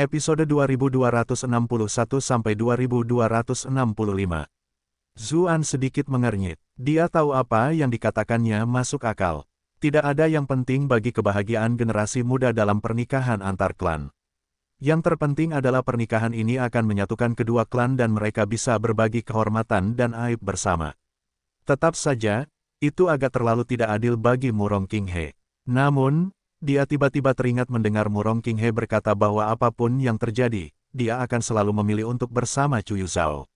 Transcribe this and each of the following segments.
Episode 2261 sampai 2265. Zuan sedikit mengernyit. Dia tahu apa yang dikatakannya masuk akal. Tidak ada yang penting bagi kebahagiaan generasi muda dalam pernikahan antar klan. Yang terpenting adalah pernikahan ini akan menyatukan kedua klan dan mereka bisa berbagi kehormatan dan aib bersama. Tetap saja, itu agak terlalu tidak adil bagi Murong King He. Namun, dia tiba-tiba teringat mendengar Murong King He berkata bahwa apapun yang terjadi, dia akan selalu memilih untuk bersama Cuyu Zhao.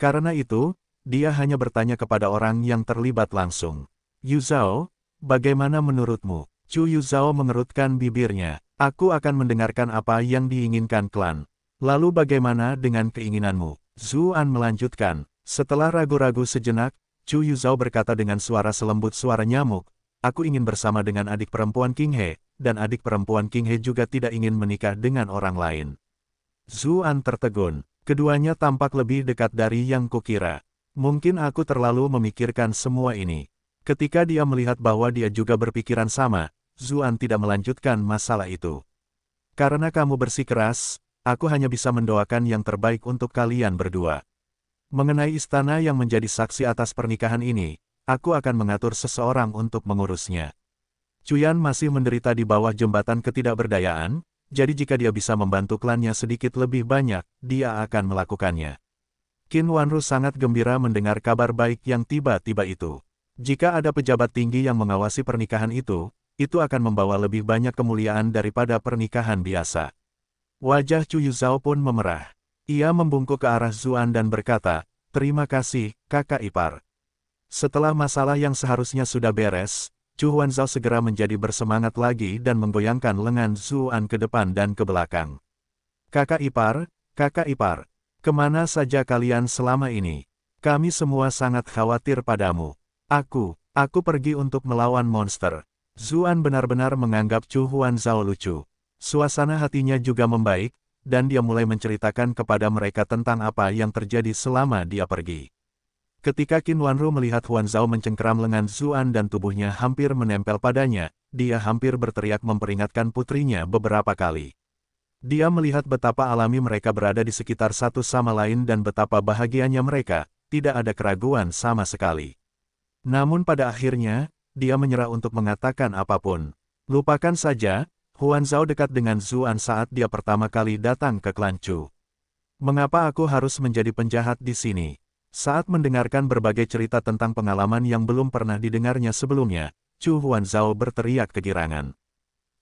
Karena itu, dia hanya bertanya kepada orang yang terlibat langsung. Yu Zhao, bagaimana menurutmu? Chu Yu Zhao mengerutkan bibirnya. Aku akan mendengarkan apa yang diinginkan klan. Lalu bagaimana dengan keinginanmu? Zuan melanjutkan. Setelah ragu-ragu sejenak, Chu Yu Zhao berkata dengan suara selembut suara nyamuk, aku ingin bersama dengan adik perempuan King He, dan adik perempuan King He juga tidak ingin menikah dengan orang lain. Zuan tertegun, keduanya tampak lebih dekat dari yang kukira. Mungkin aku terlalu memikirkan semua ini. Ketika dia melihat bahwa dia juga berpikiran sama, Zuan tidak melanjutkan masalah itu. Karena kamu bersikeras, aku hanya bisa mendoakan yang terbaik untuk kalian berdua. Mengenai istana yang menjadi saksi atas pernikahan ini, aku akan mengatur seseorang untuk mengurusnya. Cuyan masih menderita di bawah jembatan ketidakberdayaan, jadi jika dia bisa membantu klannya sedikit lebih banyak, dia akan melakukannya. Qin Wanru sangat gembira mendengar kabar baik yang tiba-tiba itu. Jika ada pejabat tinggi yang mengawasi pernikahan itu, itu akan membawa lebih banyak kemuliaan daripada pernikahan biasa. Wajah Cuyu Zhao pun memerah. Ia membungkuk ke arah Zuan dan berkata, Terima kasih, kakak ipar. Setelah masalah yang seharusnya sudah beres, Chu Zhao segera menjadi bersemangat lagi dan menggoyangkan lengan Zuan ke depan dan ke belakang. Kakak ipar, kakak ipar, kemana saja kalian selama ini? Kami semua sangat khawatir padamu. Aku, aku pergi untuk melawan monster. Zuan benar-benar menganggap Chu Zhao lucu. Suasana hatinya juga membaik, dan dia mulai menceritakan kepada mereka tentang apa yang terjadi selama dia pergi. Ketika Qin Wanru melihat Huan Zhao mencengkeram lengan Zuan dan tubuhnya hampir menempel padanya, dia hampir berteriak memperingatkan putrinya beberapa kali. Dia melihat betapa alami mereka berada di sekitar satu sama lain dan betapa bahagianya mereka, tidak ada keraguan sama sekali. Namun pada akhirnya, dia menyerah untuk mengatakan apapun. Lupakan saja, Huan Zhao dekat dengan Zuan saat dia pertama kali datang ke Kelancu. Mengapa aku harus menjadi penjahat di sini? Saat mendengarkan berbagai cerita tentang pengalaman yang belum pernah didengarnya sebelumnya, Chu Zhao berteriak kegirangan.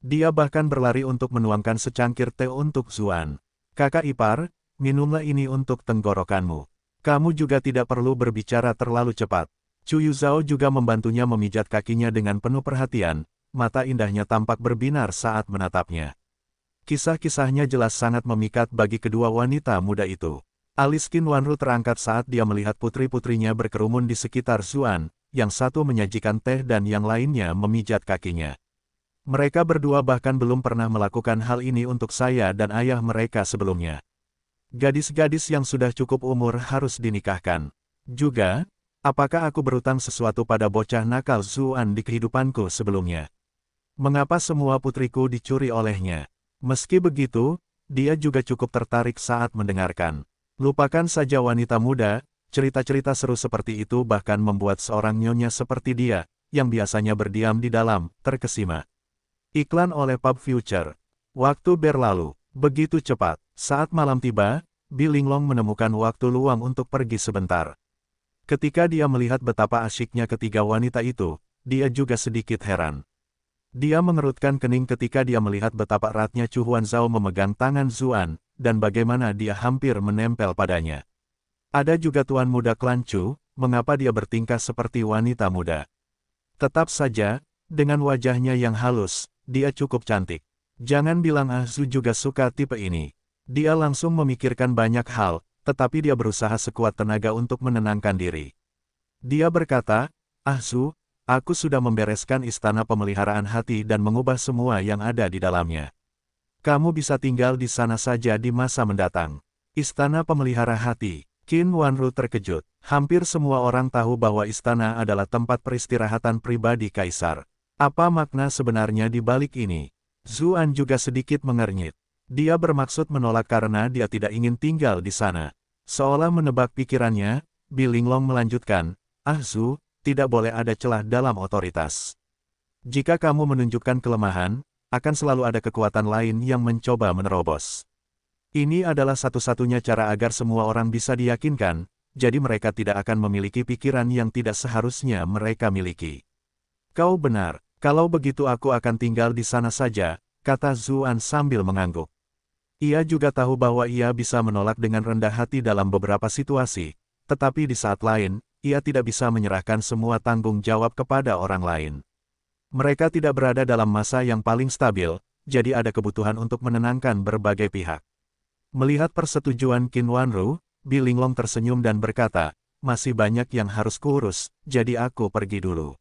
Dia bahkan berlari untuk menuangkan secangkir teh untuk Zuan. Kakak ipar, minumlah ini untuk tenggorokanmu. Kamu juga tidak perlu berbicara terlalu cepat. Chu Zhao juga membantunya memijat kakinya dengan penuh perhatian, mata indahnya tampak berbinar saat menatapnya. Kisah-kisahnya jelas sangat memikat bagi kedua wanita muda itu. Alis Wanru terangkat saat dia melihat putri-putrinya berkerumun di sekitar Zuan, yang satu menyajikan teh dan yang lainnya memijat kakinya. Mereka berdua bahkan belum pernah melakukan hal ini untuk saya dan ayah mereka sebelumnya. Gadis-gadis yang sudah cukup umur harus dinikahkan. Juga, apakah aku berutang sesuatu pada bocah nakal Zuan di kehidupanku sebelumnya? Mengapa semua putriku dicuri olehnya? Meski begitu, dia juga cukup tertarik saat mendengarkan. Lupakan saja wanita muda, cerita-cerita seru seperti itu bahkan membuat seorang nyonya seperti dia, yang biasanya berdiam di dalam, terkesima. Iklan oleh Pub Future. Waktu berlalu, begitu cepat. Saat malam tiba, Bilinglong menemukan waktu luang untuk pergi sebentar. Ketika dia melihat betapa asyiknya ketiga wanita itu, dia juga sedikit heran. Dia mengerutkan kening ketika dia melihat betapa eratnya Chu Huan Zhao memegang tangan Zuan, dan bagaimana dia hampir menempel padanya. Ada juga tuan muda kelancu. mengapa dia bertingkah seperti wanita muda. Tetap saja, dengan wajahnya yang halus, dia cukup cantik. Jangan bilang Azu ah juga suka tipe ini. Dia langsung memikirkan banyak hal, tetapi dia berusaha sekuat tenaga untuk menenangkan diri. Dia berkata, Azu, ah aku sudah membereskan istana pemeliharaan hati dan mengubah semua yang ada di dalamnya. Kamu bisa tinggal di sana saja di masa mendatang. Istana Pemelihara Hati Qin Wanru terkejut. Hampir semua orang tahu bahwa istana adalah tempat peristirahatan pribadi kaisar. Apa makna sebenarnya di balik ini? Zuan juga sedikit mengernyit. Dia bermaksud menolak karena dia tidak ingin tinggal di sana. Seolah menebak pikirannya, Bilinglong melanjutkan, Ah Zu, tidak boleh ada celah dalam otoritas. Jika kamu menunjukkan kelemahan, akan selalu ada kekuatan lain yang mencoba menerobos. Ini adalah satu-satunya cara agar semua orang bisa diyakinkan, jadi mereka tidak akan memiliki pikiran yang tidak seharusnya mereka miliki. Kau benar, kalau begitu aku akan tinggal di sana saja, kata Zuan sambil mengangguk. Ia juga tahu bahwa ia bisa menolak dengan rendah hati dalam beberapa situasi, tetapi di saat lain, ia tidak bisa menyerahkan semua tanggung jawab kepada orang lain. Mereka tidak berada dalam masa yang paling stabil, jadi ada kebutuhan untuk menenangkan berbagai pihak. Melihat persetujuan Qin Wanru, Linglong tersenyum dan berkata, masih banyak yang harus kurus, jadi aku pergi dulu.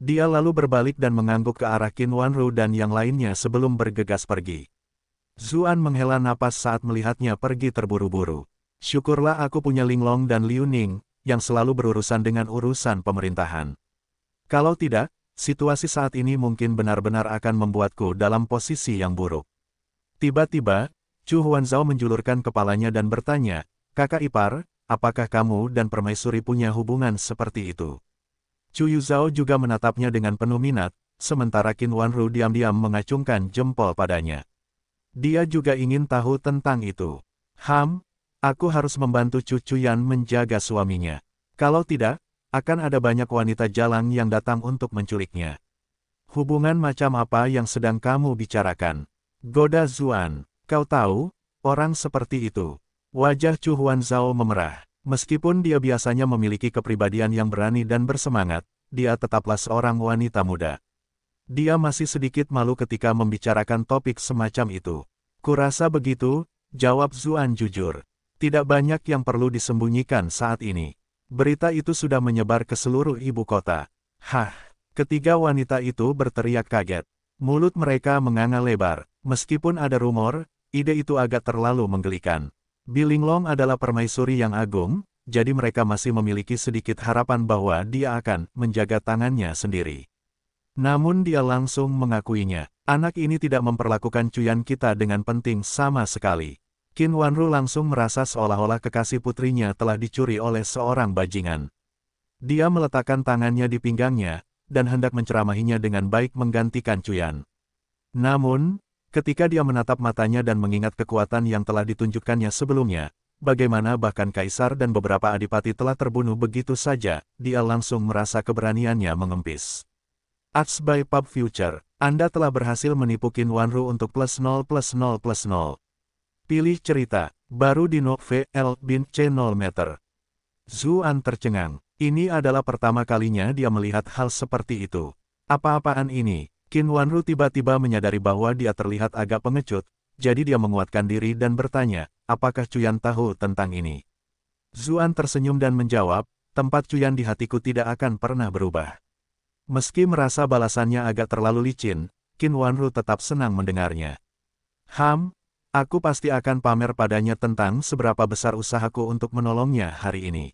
Dia lalu berbalik dan mengangguk ke arah Qin Wanru dan yang lainnya sebelum bergegas pergi. Zuan menghela napas saat melihatnya pergi terburu-buru. Syukurlah aku punya Linglong dan Liu Ning, yang selalu berurusan dengan urusan pemerintahan. Kalau tidak, situasi saat ini mungkin benar-benar akan membuatku dalam posisi yang buruk. Tiba-tiba, Chu Zhao menjulurkan kepalanya dan bertanya, Kakak Ipar, apakah kamu dan permaisuri punya hubungan seperti itu? Chu Yu Zhao juga menatapnya dengan penuh minat, sementara Qin Wanru diam-diam mengacungkan jempol padanya. Dia juga ingin tahu tentang itu. Ham, aku harus membantu cucu Yan menjaga suaminya. Kalau tidak, akan ada banyak wanita jalang yang datang untuk menculiknya. Hubungan macam apa yang sedang kamu bicarakan? Goda Zuan, kau tahu, orang seperti itu. Wajah Chu Huan Zhao memerah. Meskipun dia biasanya memiliki kepribadian yang berani dan bersemangat, dia tetaplah seorang wanita muda. Dia masih sedikit malu ketika membicarakan topik semacam itu. Kurasa begitu, jawab Zuan jujur. Tidak banyak yang perlu disembunyikan saat ini. Berita itu sudah menyebar ke seluruh ibu kota. Hah! Ketiga wanita itu berteriak kaget. Mulut mereka menganga lebar. Meskipun ada rumor, ide itu agak terlalu menggelikan. Bilinglong adalah permaisuri yang agung, jadi mereka masih memiliki sedikit harapan bahwa dia akan menjaga tangannya sendiri. Namun dia langsung mengakuinya, anak ini tidak memperlakukan cuyan kita dengan penting sama sekali. Qin Wanru langsung merasa seolah-olah kekasih putrinya telah dicuri oleh seorang bajingan. Dia meletakkan tangannya di pinggangnya, dan hendak menceramahinya dengan baik menggantikan Cuyan. Namun, ketika dia menatap matanya dan mengingat kekuatan yang telah ditunjukkannya sebelumnya, bagaimana bahkan kaisar dan beberapa adipati telah terbunuh begitu saja, dia langsung merasa keberaniannya mengempis. Ats by Pub Future, Anda telah berhasil menipu Qin Wanru untuk plus 0 plus 0 plus 0. Pilih cerita, baru di novel Bin C 0 meter. Zuan tercengang. Ini adalah pertama kalinya dia melihat hal seperti itu. Apa-apaan ini? Qin Wanru tiba-tiba menyadari bahwa dia terlihat agak pengecut, jadi dia menguatkan diri dan bertanya, apakah Cuyan tahu tentang ini? Zuan tersenyum dan menjawab, tempat Cuyan di hatiku tidak akan pernah berubah. Meski merasa balasannya agak terlalu licin, Qin Wanru tetap senang mendengarnya. Ham, Aku pasti akan pamer padanya tentang seberapa besar usahaku untuk menolongnya hari ini.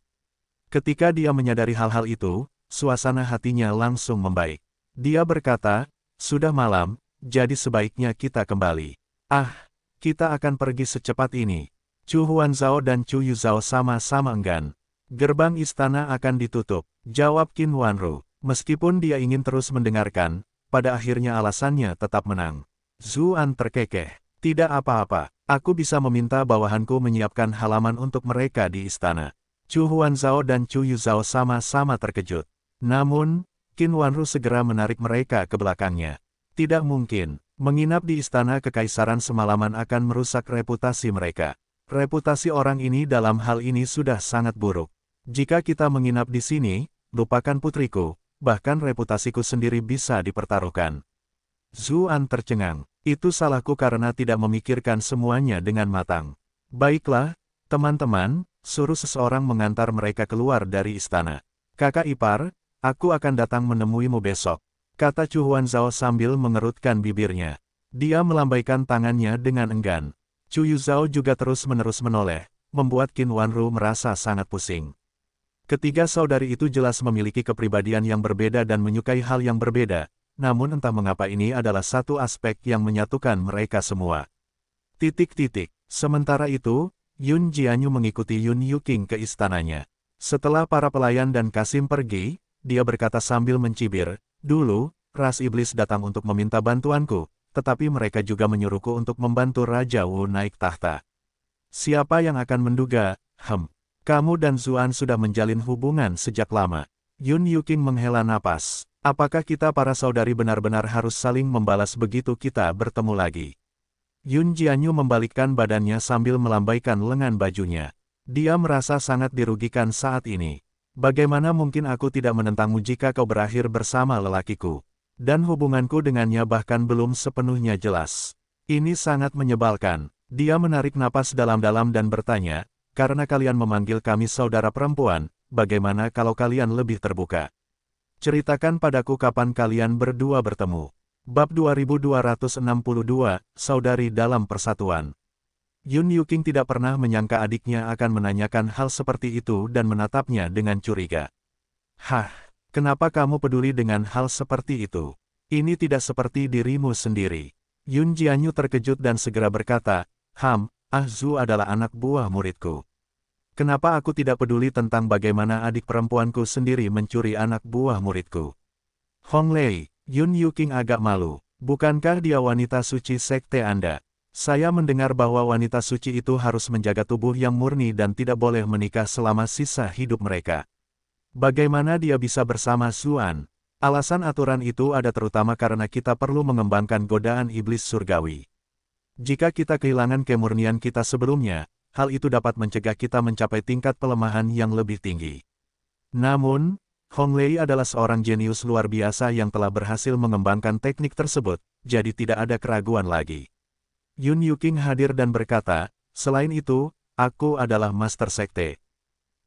Ketika dia menyadari hal-hal itu, suasana hatinya langsung membaik. Dia berkata, sudah malam, jadi sebaiknya kita kembali. Ah, kita akan pergi secepat ini. Chu Zhao dan Chu Zhao sama-sama enggan. Gerbang istana akan ditutup, jawab Qin Wanru. Meskipun dia ingin terus mendengarkan, pada akhirnya alasannya tetap menang. Zuan terkekeh. Tidak apa-apa, aku bisa meminta bawahanku menyiapkan halaman untuk mereka di istana. Chu Zhao dan Chu Yu Zhao sama-sama terkejut. Namun, Qin Wanru segera menarik mereka ke belakangnya. Tidak mungkin, menginap di istana kekaisaran semalaman akan merusak reputasi mereka. Reputasi orang ini dalam hal ini sudah sangat buruk. Jika kita menginap di sini, lupakan putriku, bahkan reputasiku sendiri bisa dipertaruhkan. Zuan tercengang. Itu salahku karena tidak memikirkan semuanya dengan matang. Baiklah, teman-teman, suruh seseorang mengantar mereka keluar dari istana. Kakak ipar, aku akan datang menemuimu besok, kata Chu Huan Zhao sambil mengerutkan bibirnya. Dia melambaikan tangannya dengan enggan. Chu Yu Zhao juga terus-menerus menoleh, membuat Qin Wanru merasa sangat pusing. Ketiga saudari itu jelas memiliki kepribadian yang berbeda dan menyukai hal yang berbeda, namun entah mengapa ini adalah satu aspek yang menyatukan mereka semua. Titik-titik. Sementara itu, Yun Jianyu mengikuti Yun Yuking ke istananya. Setelah para pelayan dan Kasim pergi, dia berkata sambil mencibir, Dulu, ras iblis datang untuk meminta bantuanku, tetapi mereka juga menyuruhku untuk membantu Raja Wu naik tahta. Siapa yang akan menduga, hem, kamu dan Zuan sudah menjalin hubungan sejak lama. Yun Yuking menghela napas. Apakah kita para saudari benar-benar harus saling membalas begitu kita bertemu lagi? Yun Jianyu membalikkan badannya sambil melambaikan lengan bajunya. Dia merasa sangat dirugikan saat ini. Bagaimana mungkin aku tidak menentangmu jika kau berakhir bersama lelakiku? Dan hubunganku dengannya bahkan belum sepenuhnya jelas. Ini sangat menyebalkan. Dia menarik napas dalam-dalam dan bertanya, karena kalian memanggil kami saudara perempuan, bagaimana kalau kalian lebih terbuka? Ceritakan padaku kapan kalian berdua bertemu. Bab 2262, Saudari dalam Persatuan. Yun Yuking tidak pernah menyangka adiknya akan menanyakan hal seperti itu dan menatapnya dengan curiga. Hah, kenapa kamu peduli dengan hal seperti itu? Ini tidak seperti dirimu sendiri. Yun Jianyu terkejut dan segera berkata, Ham, Ah Zu adalah anak buah muridku. Kenapa aku tidak peduli tentang bagaimana adik perempuanku sendiri mencuri anak buah muridku? Hong Lei, Yun Yuking agak malu. Bukankah dia wanita suci sekte Anda? Saya mendengar bahwa wanita suci itu harus menjaga tubuh yang murni dan tidak boleh menikah selama sisa hidup mereka. Bagaimana dia bisa bersama Suan? Alasan aturan itu ada terutama karena kita perlu mengembangkan godaan iblis surgawi. Jika kita kehilangan kemurnian kita sebelumnya, hal itu dapat mencegah kita mencapai tingkat pelemahan yang lebih tinggi. Namun, Hong Lei adalah seorang jenius luar biasa yang telah berhasil mengembangkan teknik tersebut, jadi tidak ada keraguan lagi. Yun Yuking hadir dan berkata, selain itu, aku adalah master sekte.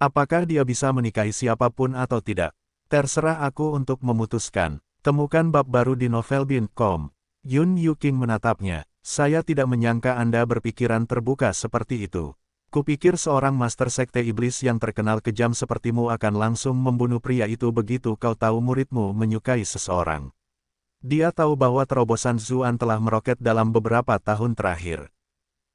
Apakah dia bisa menikahi siapapun atau tidak? Terserah aku untuk memutuskan. Temukan bab baru di novelbin.com. Yun Yuking menatapnya. Saya tidak menyangka Anda berpikiran terbuka seperti itu. Kupikir seorang master sekte iblis yang terkenal kejam sepertimu akan langsung membunuh pria itu begitu kau tahu muridmu menyukai seseorang. Dia tahu bahwa terobosan Zuan telah meroket dalam beberapa tahun terakhir.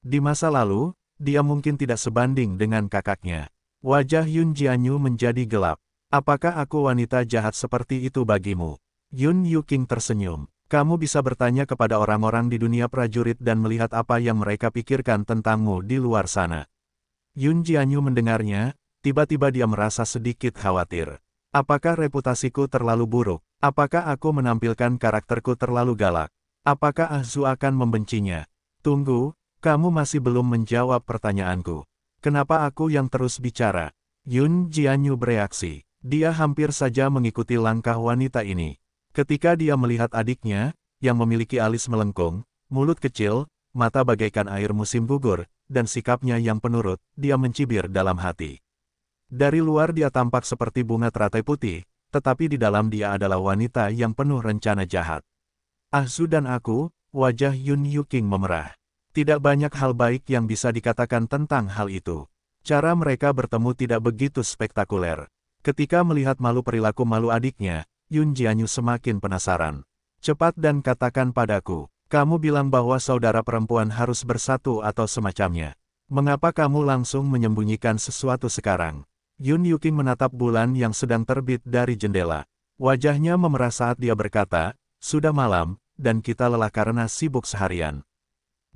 Di masa lalu, dia mungkin tidak sebanding dengan kakaknya. Wajah Yun Jianyu menjadi gelap. Apakah aku wanita jahat seperti itu bagimu? Yun Yuking tersenyum. Kamu bisa bertanya kepada orang-orang di dunia prajurit dan melihat apa yang mereka pikirkan tentangmu di luar sana. Yun Jianyu mendengarnya, tiba-tiba dia merasa sedikit khawatir. Apakah reputasiku terlalu buruk? Apakah aku menampilkan karakterku terlalu galak? Apakah Ahzu akan membencinya? Tunggu, kamu masih belum menjawab pertanyaanku. Kenapa aku yang terus bicara? Yun Jianyu bereaksi. Dia hampir saja mengikuti langkah wanita ini. Ketika dia melihat adiknya, yang memiliki alis melengkung, mulut kecil, mata bagaikan air musim gugur, dan sikapnya yang penurut, dia mencibir dalam hati. Dari luar dia tampak seperti bunga teratai putih, tetapi di dalam dia adalah wanita yang penuh rencana jahat. Ahzu dan aku, wajah Yun Yuking memerah. Tidak banyak hal baik yang bisa dikatakan tentang hal itu. Cara mereka bertemu tidak begitu spektakuler. Ketika melihat malu perilaku malu adiknya, Yun Jianyu semakin penasaran. Cepat dan katakan padaku, kamu bilang bahwa saudara perempuan harus bersatu atau semacamnya. Mengapa kamu langsung menyembunyikan sesuatu sekarang? Yun Yuki menatap bulan yang sedang terbit dari jendela. Wajahnya memerah saat dia berkata, sudah malam, dan kita lelah karena sibuk seharian.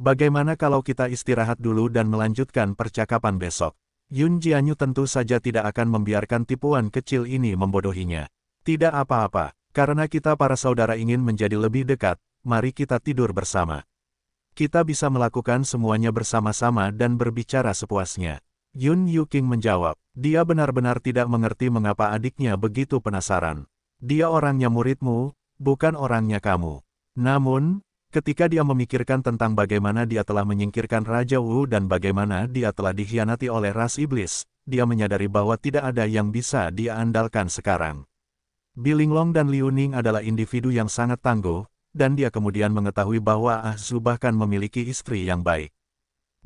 Bagaimana kalau kita istirahat dulu dan melanjutkan percakapan besok? Yun Jianyu tentu saja tidak akan membiarkan tipuan kecil ini membodohinya. Tidak apa-apa, karena kita para saudara ingin menjadi lebih dekat, mari kita tidur bersama. Kita bisa melakukan semuanya bersama-sama dan berbicara sepuasnya. Yun Yuking menjawab, dia benar-benar tidak mengerti mengapa adiknya begitu penasaran. Dia orangnya muridmu, bukan orangnya kamu. Namun, ketika dia memikirkan tentang bagaimana dia telah menyingkirkan Raja Wu dan bagaimana dia telah dikhianati oleh ras iblis, dia menyadari bahwa tidak ada yang bisa dia andalkan sekarang. Bilinglong dan Liu Ning adalah individu yang sangat tangguh, dan dia kemudian mengetahui bahwa Ah Zu bahkan memiliki istri yang baik.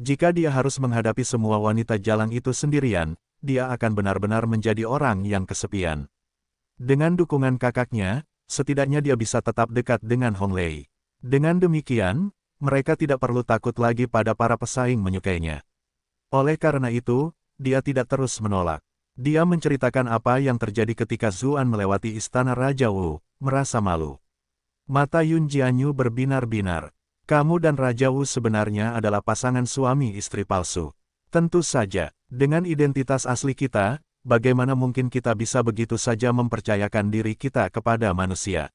Jika dia harus menghadapi semua wanita jalang itu sendirian, dia akan benar-benar menjadi orang yang kesepian. Dengan dukungan kakaknya, setidaknya dia bisa tetap dekat dengan Hong Lei. Dengan demikian, mereka tidak perlu takut lagi pada para pesaing menyukainya. Oleh karena itu, dia tidak terus menolak. Dia menceritakan apa yang terjadi ketika Zuan melewati istana Raja Wu, merasa malu. Mata Yun Jianyu berbinar-binar. Kamu dan Raja Wu sebenarnya adalah pasangan suami istri palsu. Tentu saja, dengan identitas asli kita, bagaimana mungkin kita bisa begitu saja mempercayakan diri kita kepada manusia.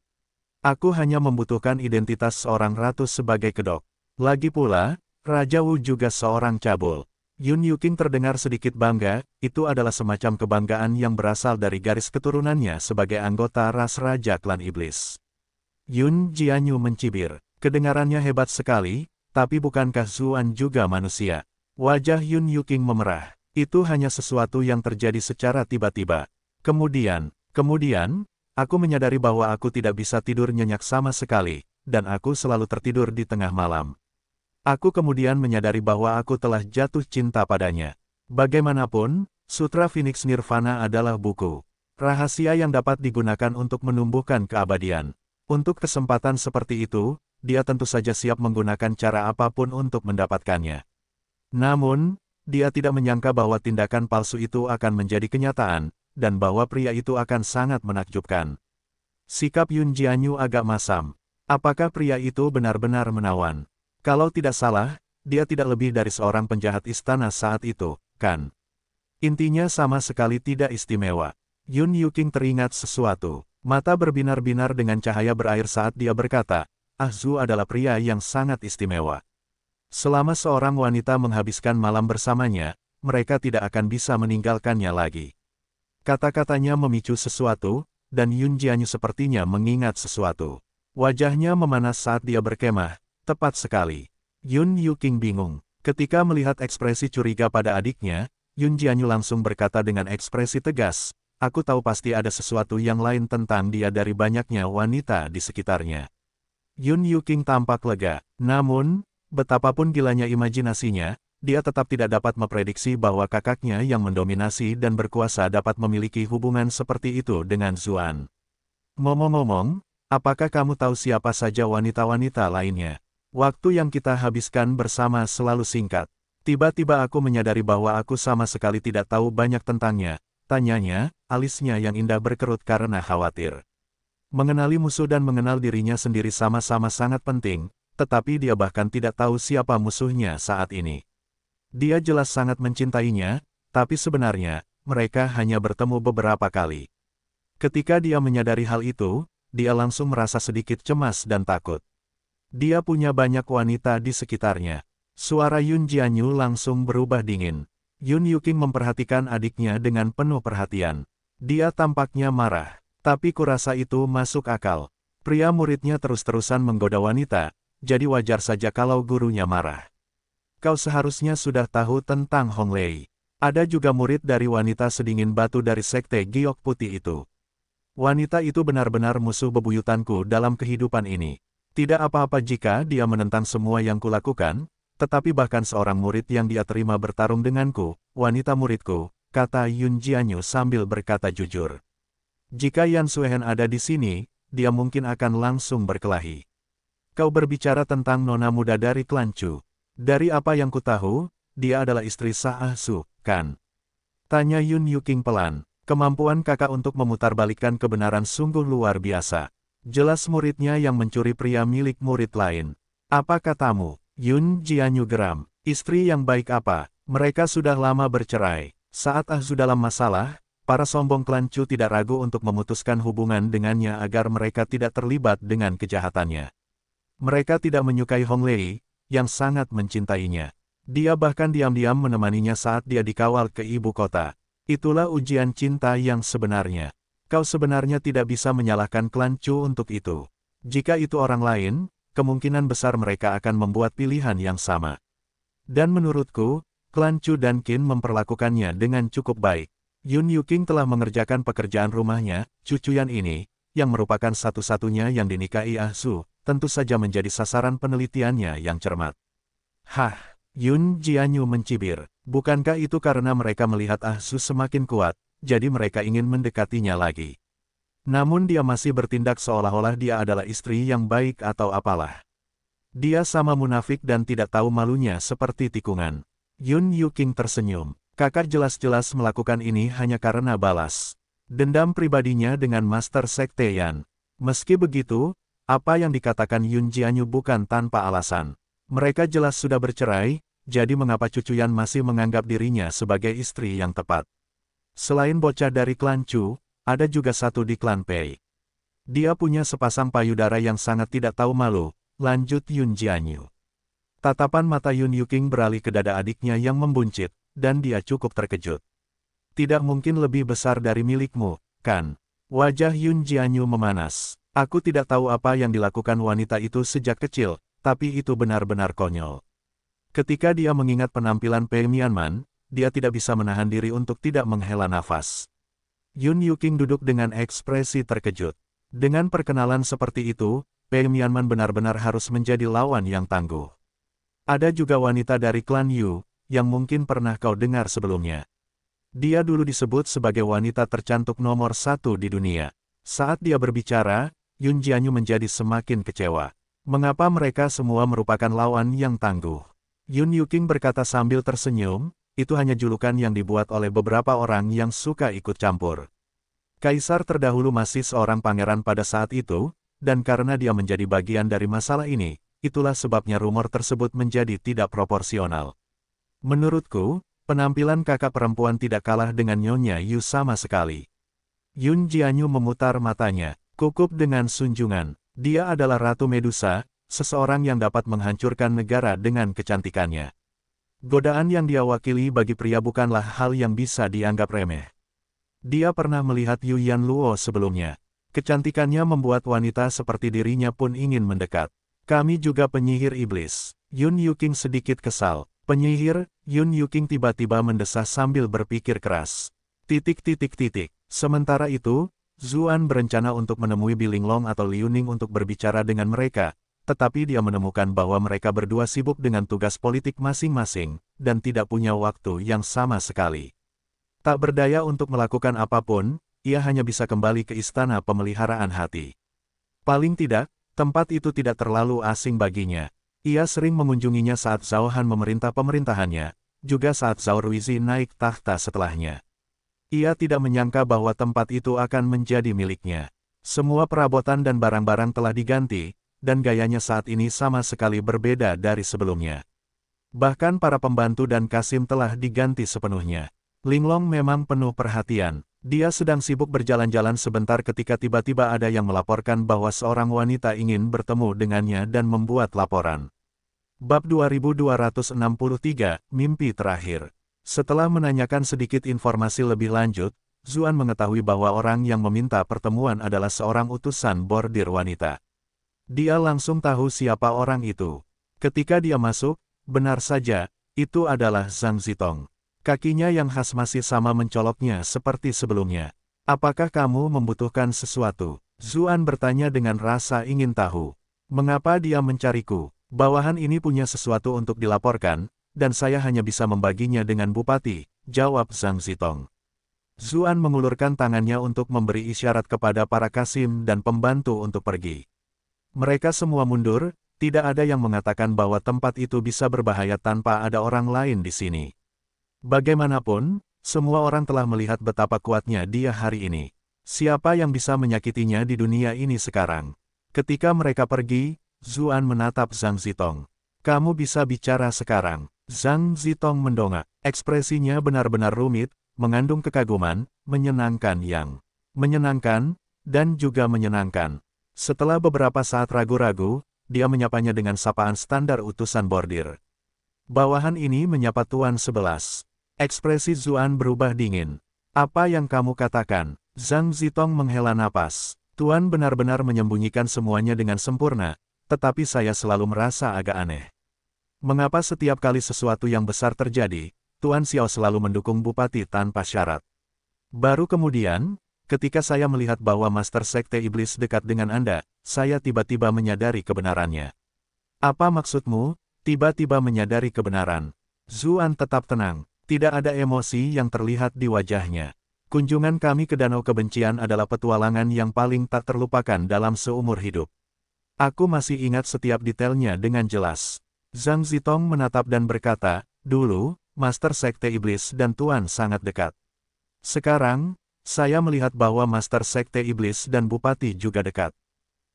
Aku hanya membutuhkan identitas seorang ratu sebagai kedok. Lagi pula, Raja Wu juga seorang cabul. Yun Yuking terdengar sedikit bangga, itu adalah semacam kebanggaan yang berasal dari garis keturunannya sebagai anggota ras Raja Klan Iblis. Yun Jianyu mencibir, kedengarannya hebat sekali, tapi bukankah Zuan juga manusia? Wajah Yun Yuking memerah, itu hanya sesuatu yang terjadi secara tiba-tiba. Kemudian, kemudian, aku menyadari bahwa aku tidak bisa tidur nyenyak sama sekali, dan aku selalu tertidur di tengah malam. Aku kemudian menyadari bahwa aku telah jatuh cinta padanya. Bagaimanapun, Sutra Phoenix Nirvana adalah buku. Rahasia yang dapat digunakan untuk menumbuhkan keabadian. Untuk kesempatan seperti itu, dia tentu saja siap menggunakan cara apapun untuk mendapatkannya. Namun, dia tidak menyangka bahwa tindakan palsu itu akan menjadi kenyataan, dan bahwa pria itu akan sangat menakjubkan. Sikap Yun Jianyu agak masam. Apakah pria itu benar-benar menawan? Kalau tidak salah, dia tidak lebih dari seorang penjahat istana saat itu, kan? Intinya sama sekali tidak istimewa. Yun Yuking teringat sesuatu. Mata berbinar-binar dengan cahaya berair saat dia berkata, Ah Zhu adalah pria yang sangat istimewa. Selama seorang wanita menghabiskan malam bersamanya, mereka tidak akan bisa meninggalkannya lagi. Kata-katanya memicu sesuatu, dan Yun Jianyu sepertinya mengingat sesuatu. Wajahnya memanas saat dia berkemah, Tepat sekali. Yun Yuking bingung. Ketika melihat ekspresi curiga pada adiknya, Yun Jianyu langsung berkata dengan ekspresi tegas, aku tahu pasti ada sesuatu yang lain tentang dia dari banyaknya wanita di sekitarnya. Yun Yuking tampak lega, namun, betapapun gilanya imajinasinya, dia tetap tidak dapat memprediksi bahwa kakaknya yang mendominasi dan berkuasa dapat memiliki hubungan seperti itu dengan Zuan. Ngomong-ngomong, apakah kamu tahu siapa saja wanita-wanita lainnya? Waktu yang kita habiskan bersama selalu singkat. Tiba-tiba aku menyadari bahwa aku sama sekali tidak tahu banyak tentangnya. Tanyanya, alisnya yang indah berkerut karena khawatir. Mengenali musuh dan mengenal dirinya sendiri sama-sama sangat penting, tetapi dia bahkan tidak tahu siapa musuhnya saat ini. Dia jelas sangat mencintainya, tapi sebenarnya, mereka hanya bertemu beberapa kali. Ketika dia menyadari hal itu, dia langsung merasa sedikit cemas dan takut. Dia punya banyak wanita di sekitarnya. Suara Yun Jianyu langsung berubah dingin. Yun Yuking memperhatikan adiknya dengan penuh perhatian. Dia tampaknya marah, tapi kurasa itu masuk akal. Pria muridnya terus-terusan menggoda wanita, jadi wajar saja kalau gurunya marah. Kau seharusnya sudah tahu tentang Hong Lei. Ada juga murid dari wanita sedingin batu dari sekte giok putih itu. Wanita itu benar-benar musuh bebuyutanku dalam kehidupan ini. Tidak apa-apa jika dia menentang semua yang kulakukan, tetapi bahkan seorang murid yang dia terima bertarung denganku, wanita muridku, kata Yun Jianyu sambil berkata jujur. Jika Yan Suehen ada di sini, dia mungkin akan langsung berkelahi. Kau berbicara tentang nona muda dari klan Chu. Dari apa yang ku tahu, dia adalah istri Ah Su, kan? Tanya Yun Yuking pelan. Kemampuan kakak untuk memutarbalikkan kebenaran sungguh luar biasa. Jelas muridnya yang mencuri pria milik murid lain. Apa katamu, Yun Jianyu geram, istri yang baik apa, mereka sudah lama bercerai. Saat Ahzu dalam masalah, para sombong klan Chu tidak ragu untuk memutuskan hubungan dengannya agar mereka tidak terlibat dengan kejahatannya. Mereka tidak menyukai Hong Lei, yang sangat mencintainya. Dia bahkan diam-diam menemaninya saat dia dikawal ke ibu kota. Itulah ujian cinta yang sebenarnya kau sebenarnya tidak bisa menyalahkan klan Chu untuk itu. Jika itu orang lain, kemungkinan besar mereka akan membuat pilihan yang sama. Dan menurutku, klan Chu dan Qin memperlakukannya dengan cukup baik. Yun Yuking telah mengerjakan pekerjaan rumahnya, cucuyan ini, yang merupakan satu-satunya yang dinikahi Ah Su, tentu saja menjadi sasaran penelitiannya yang cermat. Hah, Yun Jianyu mencibir. Bukankah itu karena mereka melihat Ah Su semakin kuat, jadi mereka ingin mendekatinya lagi. Namun dia masih bertindak seolah-olah dia adalah istri yang baik atau apalah. Dia sama munafik dan tidak tahu malunya seperti tikungan. Yun Yuking tersenyum. Kakak jelas-jelas melakukan ini hanya karena balas. Dendam pribadinya dengan Master Sekte Yan. Meski begitu, apa yang dikatakan Yun Jianyu bukan tanpa alasan. Mereka jelas sudah bercerai, jadi mengapa cucu Yan masih menganggap dirinya sebagai istri yang tepat? Selain bocah dari klan Chu, ada juga satu di klan Pei. Dia punya sepasang payudara yang sangat tidak tahu malu, lanjut Yun Jianyu. Tatapan mata Yun Yuking beralih ke dada adiknya yang membuncit, dan dia cukup terkejut. Tidak mungkin lebih besar dari milikmu, kan? Wajah Yun Jianyu memanas. Aku tidak tahu apa yang dilakukan wanita itu sejak kecil, tapi itu benar-benar konyol. Ketika dia mengingat penampilan Pei Mianman, dia tidak bisa menahan diri untuk tidak menghela nafas. Yun Yuking duduk dengan ekspresi terkejut. Dengan perkenalan seperti itu, Pei Mianman benar-benar harus menjadi lawan yang tangguh. Ada juga wanita dari klan Yu, yang mungkin pernah kau dengar sebelumnya. Dia dulu disebut sebagai wanita tercantik nomor satu di dunia. Saat dia berbicara, Yun Jianyu menjadi semakin kecewa. Mengapa mereka semua merupakan lawan yang tangguh? Yun Yuking berkata sambil tersenyum, itu hanya julukan yang dibuat oleh beberapa orang yang suka ikut campur. Kaisar terdahulu masih seorang pangeran pada saat itu, dan karena dia menjadi bagian dari masalah ini, itulah sebabnya rumor tersebut menjadi tidak proporsional. Menurutku, penampilan kakak perempuan tidak kalah dengan Nyonya Yu sama sekali. Yun Jianyu memutar matanya, kukup dengan sunjungan. Dia adalah Ratu Medusa, seseorang yang dapat menghancurkan negara dengan kecantikannya. Godaan yang dia wakili bagi pria bukanlah hal yang bisa dianggap remeh. Dia pernah melihat Yu Yan Luo sebelumnya. Kecantikannya membuat wanita seperti dirinya pun ingin mendekat. Kami juga penyihir iblis. Yun Yuking sedikit kesal. Penyihir, Yun Yuking tiba-tiba mendesah sambil berpikir keras. Titik-titik-titik. Sementara itu, Zuan berencana untuk menemui Long atau Liuning untuk berbicara dengan mereka, tetapi dia menemukan bahwa mereka berdua sibuk dengan tugas politik masing-masing, dan tidak punya waktu yang sama sekali. Tak berdaya untuk melakukan apapun, ia hanya bisa kembali ke istana pemeliharaan hati. Paling tidak, tempat itu tidak terlalu asing baginya. Ia sering mengunjunginya saat Zhao Han memerintah pemerintahannya, juga saat Zhao Ruizi naik tahta setelahnya. Ia tidak menyangka bahwa tempat itu akan menjadi miliknya. Semua perabotan dan barang-barang telah diganti, dan gayanya saat ini sama sekali berbeda dari sebelumnya. Bahkan para pembantu dan Kasim telah diganti sepenuhnya. Linglong memang penuh perhatian. Dia sedang sibuk berjalan-jalan sebentar ketika tiba-tiba ada yang melaporkan bahwa seorang wanita ingin bertemu dengannya dan membuat laporan. Bab 2263, Mimpi Terakhir Setelah menanyakan sedikit informasi lebih lanjut, Zuan mengetahui bahwa orang yang meminta pertemuan adalah seorang utusan bordir wanita. Dia langsung tahu siapa orang itu. Ketika dia masuk, benar saja, itu adalah Zhang Zitong. Kakinya yang khas masih sama mencoloknya seperti sebelumnya. Apakah kamu membutuhkan sesuatu? Zuan bertanya dengan rasa ingin tahu. Mengapa dia mencariku? Bawahan ini punya sesuatu untuk dilaporkan, dan saya hanya bisa membaginya dengan bupati, jawab Zhang Zitong. Zuan mengulurkan tangannya untuk memberi isyarat kepada para kasim dan pembantu untuk pergi. Mereka semua mundur, tidak ada yang mengatakan bahwa tempat itu bisa berbahaya tanpa ada orang lain di sini. Bagaimanapun, semua orang telah melihat betapa kuatnya dia hari ini. Siapa yang bisa menyakitinya di dunia ini sekarang? Ketika mereka pergi, Zuan menatap Zhang Zitong. Kamu bisa bicara sekarang. Zhang Zitong mendongak. Ekspresinya benar-benar rumit, mengandung kekaguman, menyenangkan yang menyenangkan, dan juga menyenangkan. Setelah beberapa saat ragu-ragu, dia menyapanya dengan sapaan standar utusan bordir. Bawahan ini menyapa Tuan Sebelas. Ekspresi Zuan berubah dingin. Apa yang kamu katakan? Zhang Zitong menghela napas. Tuan benar-benar menyembunyikan semuanya dengan sempurna, tetapi saya selalu merasa agak aneh. Mengapa setiap kali sesuatu yang besar terjadi, Tuan Xiao selalu mendukung bupati tanpa syarat? Baru kemudian, Ketika saya melihat bahwa Master Sekte Iblis dekat dengan Anda, saya tiba-tiba menyadari kebenarannya. Apa maksudmu? Tiba-tiba menyadari kebenaran. Zuan tetap tenang. Tidak ada emosi yang terlihat di wajahnya. Kunjungan kami ke Danau Kebencian adalah petualangan yang paling tak terlupakan dalam seumur hidup. Aku masih ingat setiap detailnya dengan jelas. Zhang Zitong menatap dan berkata, Dulu, Master Sekte Iblis dan Tuan sangat dekat. Sekarang, saya melihat bahwa Master Sekte Iblis dan Bupati juga dekat.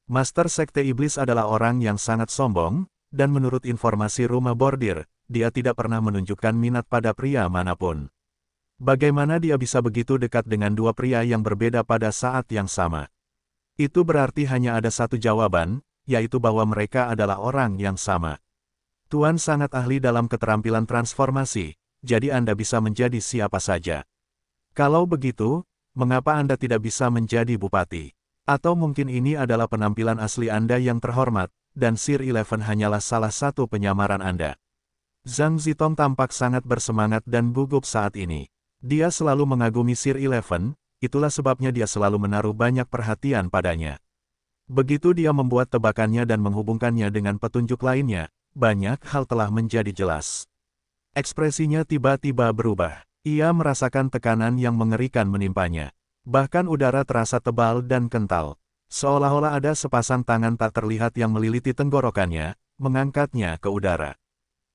Master Sekte Iblis adalah orang yang sangat sombong, dan menurut informasi rumah bordir, dia tidak pernah menunjukkan minat pada pria manapun. Bagaimana dia bisa begitu dekat dengan dua pria yang berbeda pada saat yang sama? Itu berarti hanya ada satu jawaban, yaitu bahwa mereka adalah orang yang sama. Tuan sangat ahli dalam keterampilan transformasi, jadi Anda bisa menjadi siapa saja. Kalau begitu, Mengapa Anda tidak bisa menjadi bupati? Atau mungkin ini adalah penampilan asli Anda yang terhormat, dan Sir Eleven hanyalah salah satu penyamaran Anda. Zhang Zitong tampak sangat bersemangat dan gugup saat ini. Dia selalu mengagumi Sir Eleven, itulah sebabnya dia selalu menaruh banyak perhatian padanya. Begitu dia membuat tebakannya dan menghubungkannya dengan petunjuk lainnya, banyak hal telah menjadi jelas. Ekspresinya tiba-tiba berubah. Ia merasakan tekanan yang mengerikan menimpanya. Bahkan udara terasa tebal dan kental. Seolah-olah ada sepasang tangan tak terlihat yang meliliti tenggorokannya, mengangkatnya ke udara.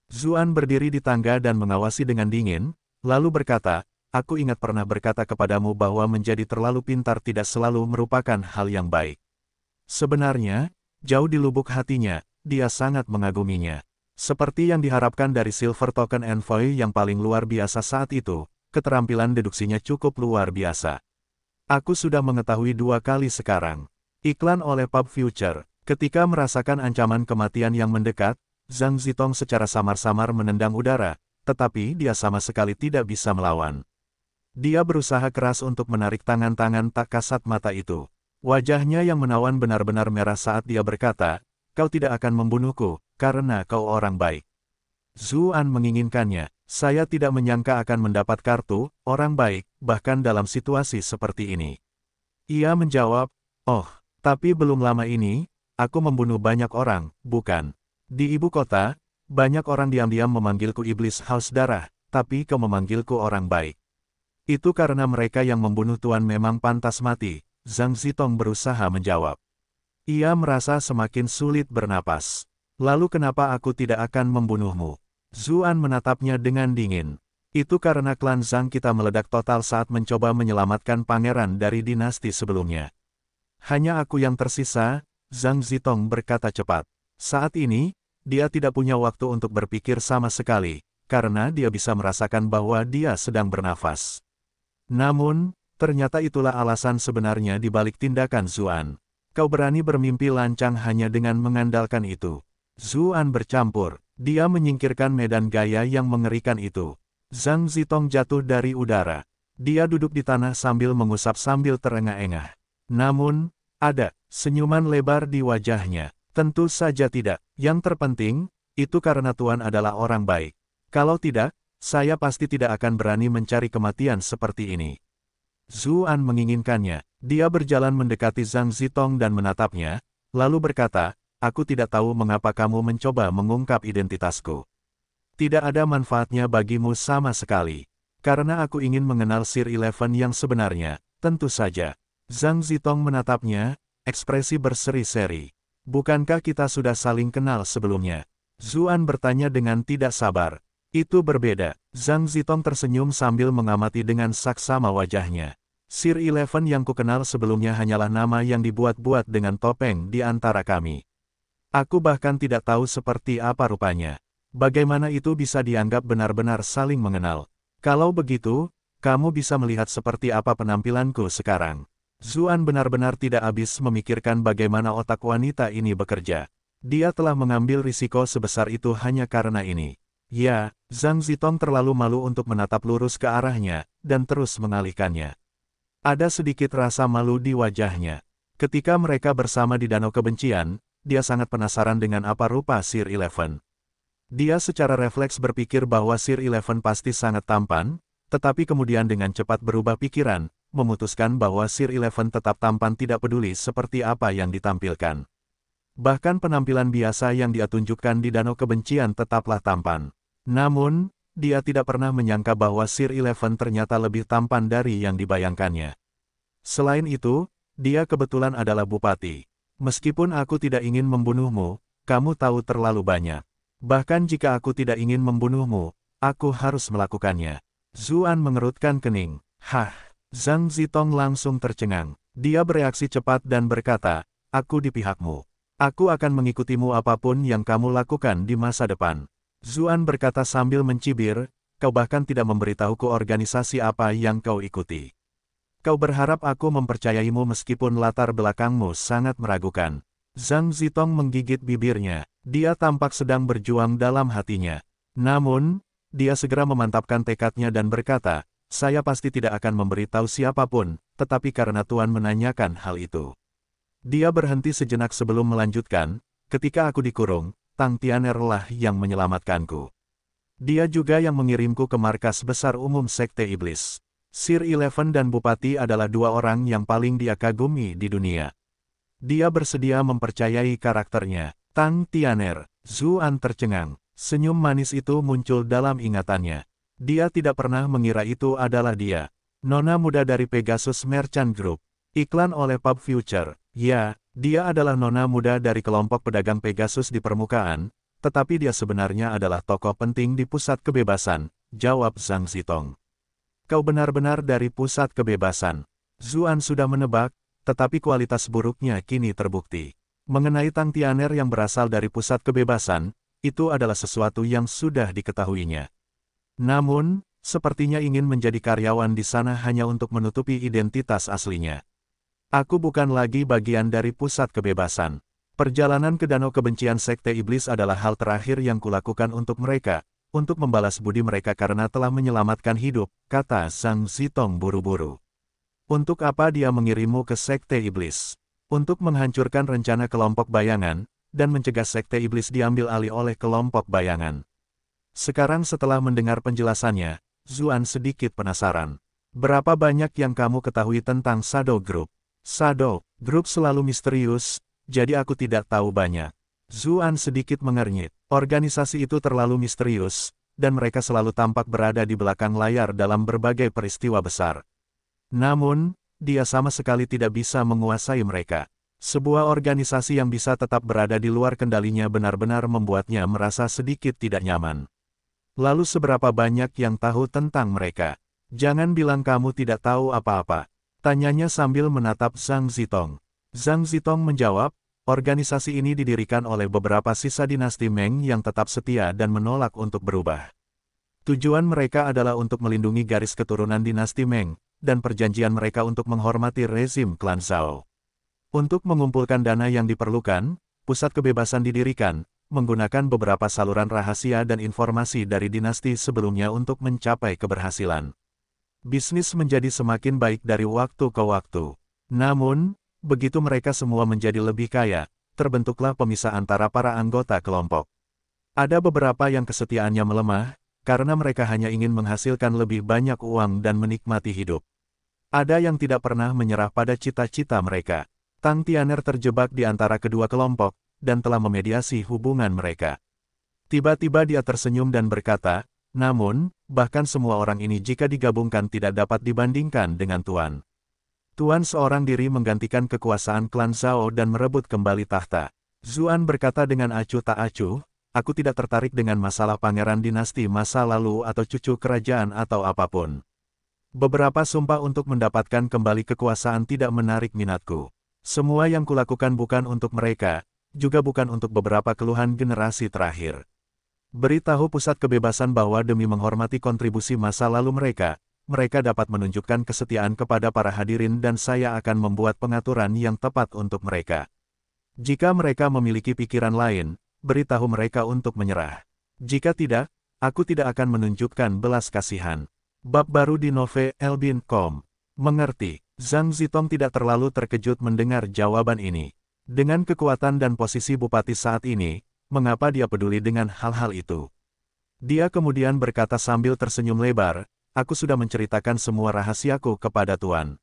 Zuan berdiri di tangga dan mengawasi dengan dingin, lalu berkata, Aku ingat pernah berkata kepadamu bahwa menjadi terlalu pintar tidak selalu merupakan hal yang baik. Sebenarnya, jauh di lubuk hatinya, dia sangat mengaguminya. Seperti yang diharapkan dari Silver Token Envoy yang paling luar biasa saat itu, keterampilan deduksinya cukup luar biasa. Aku sudah mengetahui dua kali sekarang. Iklan oleh Pub Future, ketika merasakan ancaman kematian yang mendekat, Zhang Zitong secara samar-samar menendang udara, tetapi dia sama sekali tidak bisa melawan. Dia berusaha keras untuk menarik tangan-tangan tak kasat mata itu. Wajahnya yang menawan benar-benar merah saat dia berkata, kau tidak akan membunuhku, karena kau orang baik. Zuan menginginkannya, saya tidak menyangka akan mendapat kartu, orang baik, bahkan dalam situasi seperti ini. Ia menjawab, oh, tapi belum lama ini, aku membunuh banyak orang, bukan. Di ibu kota, banyak orang diam-diam memanggilku iblis haus darah, tapi kau memanggilku orang baik. Itu karena mereka yang membunuh Tuan memang pantas mati, Zhang Zitong berusaha menjawab. Ia merasa semakin sulit bernapas. Lalu kenapa aku tidak akan membunuhmu? Zuan menatapnya dengan dingin. Itu karena klan Zhang kita meledak total saat mencoba menyelamatkan pangeran dari dinasti sebelumnya. Hanya aku yang tersisa, Zhang Zitong berkata cepat. Saat ini, dia tidak punya waktu untuk berpikir sama sekali, karena dia bisa merasakan bahwa dia sedang bernafas. Namun, ternyata itulah alasan sebenarnya dibalik tindakan Zuan. Kau berani bermimpi lancang hanya dengan mengandalkan itu. Zuan bercampur. Dia menyingkirkan medan gaya yang mengerikan itu. Zhang Zitong jatuh dari udara. Dia duduk di tanah sambil mengusap sambil terengah-engah. Namun, ada senyuman lebar di wajahnya. Tentu saja tidak. Yang terpenting, itu karena Tuan adalah orang baik. Kalau tidak, saya pasti tidak akan berani mencari kematian seperti ini. Zuan menginginkannya. Dia berjalan mendekati Zhang Zitong dan menatapnya, lalu berkata, Aku tidak tahu mengapa kamu mencoba mengungkap identitasku. Tidak ada manfaatnya bagimu sama sekali. Karena aku ingin mengenal Sir Eleven yang sebenarnya, tentu saja. Zhang Zitong menatapnya, ekspresi berseri-seri. Bukankah kita sudah saling kenal sebelumnya? Zuan bertanya dengan tidak sabar. Itu berbeda. Zhang Zitong tersenyum sambil mengamati dengan saksama wajahnya. Sir Eleven yang kukenal sebelumnya hanyalah nama yang dibuat-buat dengan topeng di antara kami. Aku bahkan tidak tahu seperti apa rupanya. Bagaimana itu bisa dianggap benar-benar saling mengenal? Kalau begitu, kamu bisa melihat seperti apa penampilanku sekarang. Zuan benar-benar tidak habis memikirkan bagaimana otak wanita ini bekerja. Dia telah mengambil risiko sebesar itu hanya karena ini. Ya, Zhang Zitong terlalu malu untuk menatap lurus ke arahnya, dan terus mengalihkannya. Ada sedikit rasa malu di wajahnya. Ketika mereka bersama di Danau Kebencian, dia sangat penasaran dengan apa rupa Sir Eleven. Dia secara refleks berpikir bahwa Sir Eleven pasti sangat tampan, tetapi kemudian dengan cepat berubah pikiran, memutuskan bahwa Sir Eleven tetap tampan tidak peduli seperti apa yang ditampilkan. Bahkan penampilan biasa yang dia tunjukkan di Danau Kebencian tetaplah tampan. Namun, dia tidak pernah menyangka bahwa Sir Eleven ternyata lebih tampan dari yang dibayangkannya. Selain itu, dia kebetulan adalah bupati. Meskipun aku tidak ingin membunuhmu, kamu tahu terlalu banyak. Bahkan jika aku tidak ingin membunuhmu, aku harus melakukannya. Zuan mengerutkan kening. Hah! Zhang Zitong langsung tercengang. Dia bereaksi cepat dan berkata, aku di pihakmu. Aku akan mengikutimu apapun yang kamu lakukan di masa depan. Zuan berkata sambil mencibir, kau bahkan tidak memberitahuku organisasi apa yang kau ikuti. Kau berharap aku mempercayaimu meskipun latar belakangmu sangat meragukan. Zhang Zitong menggigit bibirnya. Dia tampak sedang berjuang dalam hatinya. Namun, dia segera memantapkan tekadnya dan berkata, saya pasti tidak akan memberitahu siapapun, tetapi karena Tuan menanyakan hal itu. Dia berhenti sejenak sebelum melanjutkan, ketika aku dikurung, Tang Tianerlah yang menyelamatkanku. Dia juga yang mengirimku ke markas besar umum Sekte Iblis. Sir Eleven dan Bupati adalah dua orang yang paling dia kagumi di dunia. Dia bersedia mempercayai karakternya. Tang Tianer, Zuan tercengang. Senyum manis itu muncul dalam ingatannya. Dia tidak pernah mengira itu adalah dia. Nona muda dari Pegasus Merchant Group. Iklan oleh Pub Future, ya, dia adalah nona muda dari kelompok pedagang Pegasus di permukaan, tetapi dia sebenarnya adalah tokoh penting di pusat kebebasan, jawab Zhang Zitong. Kau benar-benar dari pusat kebebasan. Zuan sudah menebak, tetapi kualitas buruknya kini terbukti. Mengenai Tang Tianer yang berasal dari pusat kebebasan, itu adalah sesuatu yang sudah diketahuinya. Namun, sepertinya ingin menjadi karyawan di sana hanya untuk menutupi identitas aslinya. Aku bukan lagi bagian dari pusat kebebasan. Perjalanan ke danau kebencian sekte iblis adalah hal terakhir yang kulakukan untuk mereka, untuk membalas budi mereka karena telah menyelamatkan hidup, kata Sang Zitong buru-buru. Untuk apa dia mengirimmu ke sekte iblis? Untuk menghancurkan rencana kelompok bayangan, dan mencegah sekte iblis diambil alih oleh kelompok bayangan. Sekarang setelah mendengar penjelasannya, Zuan sedikit penasaran. Berapa banyak yang kamu ketahui tentang Shadow Group? Sado, grup selalu misterius, jadi aku tidak tahu banyak. Zuan sedikit mengernyit. Organisasi itu terlalu misterius, dan mereka selalu tampak berada di belakang layar dalam berbagai peristiwa besar. Namun, dia sama sekali tidak bisa menguasai mereka. Sebuah organisasi yang bisa tetap berada di luar kendalinya benar-benar membuatnya merasa sedikit tidak nyaman. Lalu seberapa banyak yang tahu tentang mereka? Jangan bilang kamu tidak tahu apa-apa. Tanyanya sambil menatap Zhang Zitong. Zhang Zitong menjawab, organisasi ini didirikan oleh beberapa sisa dinasti Meng yang tetap setia dan menolak untuk berubah. Tujuan mereka adalah untuk melindungi garis keturunan dinasti Meng, dan perjanjian mereka untuk menghormati rezim klan Zhao. Untuk mengumpulkan dana yang diperlukan, pusat kebebasan didirikan, menggunakan beberapa saluran rahasia dan informasi dari dinasti sebelumnya untuk mencapai keberhasilan bisnis menjadi semakin baik dari waktu ke waktu. Namun, begitu mereka semua menjadi lebih kaya, terbentuklah pemisah antara para anggota kelompok. Ada beberapa yang kesetiaannya melemah, karena mereka hanya ingin menghasilkan lebih banyak uang dan menikmati hidup. Ada yang tidak pernah menyerah pada cita-cita mereka. Tang Tianer terjebak di antara kedua kelompok, dan telah memediasi hubungan mereka. Tiba-tiba dia tersenyum dan berkata, namun, bahkan semua orang ini jika digabungkan tidak dapat dibandingkan dengan Tuan. Tuan seorang diri menggantikan kekuasaan klan Zhao dan merebut kembali tahta. Zuan berkata dengan acuh tak acuh, aku tidak tertarik dengan masalah pangeran dinasti masa lalu atau cucu kerajaan atau apapun. Beberapa sumpah untuk mendapatkan kembali kekuasaan tidak menarik minatku. Semua yang kulakukan bukan untuk mereka, juga bukan untuk beberapa keluhan generasi terakhir. Beritahu Pusat Kebebasan bahwa demi menghormati kontribusi masa lalu mereka, mereka dapat menunjukkan kesetiaan kepada para hadirin dan saya akan membuat pengaturan yang tepat untuk mereka. Jika mereka memiliki pikiran lain, beritahu mereka untuk menyerah. Jika tidak, aku tidak akan menunjukkan belas kasihan. Bab baru di Nove Elbin.com Mengerti, Zhang Zitong tidak terlalu terkejut mendengar jawaban ini. Dengan kekuatan dan posisi bupati saat ini, mengapa dia peduli dengan hal-hal itu. Dia kemudian berkata sambil tersenyum lebar, aku sudah menceritakan semua rahasiaku kepada Tuan.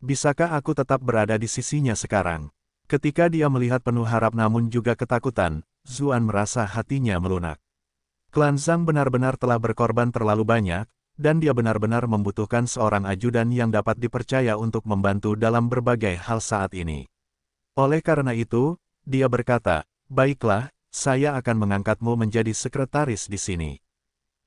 Bisakah aku tetap berada di sisinya sekarang? Ketika dia melihat penuh harap namun juga ketakutan, Zuan merasa hatinya melunak. Klan Zhang benar-benar telah berkorban terlalu banyak, dan dia benar-benar membutuhkan seorang ajudan yang dapat dipercaya untuk membantu dalam berbagai hal saat ini. Oleh karena itu, dia berkata, Baiklah, saya akan mengangkatmu menjadi sekretaris di sini.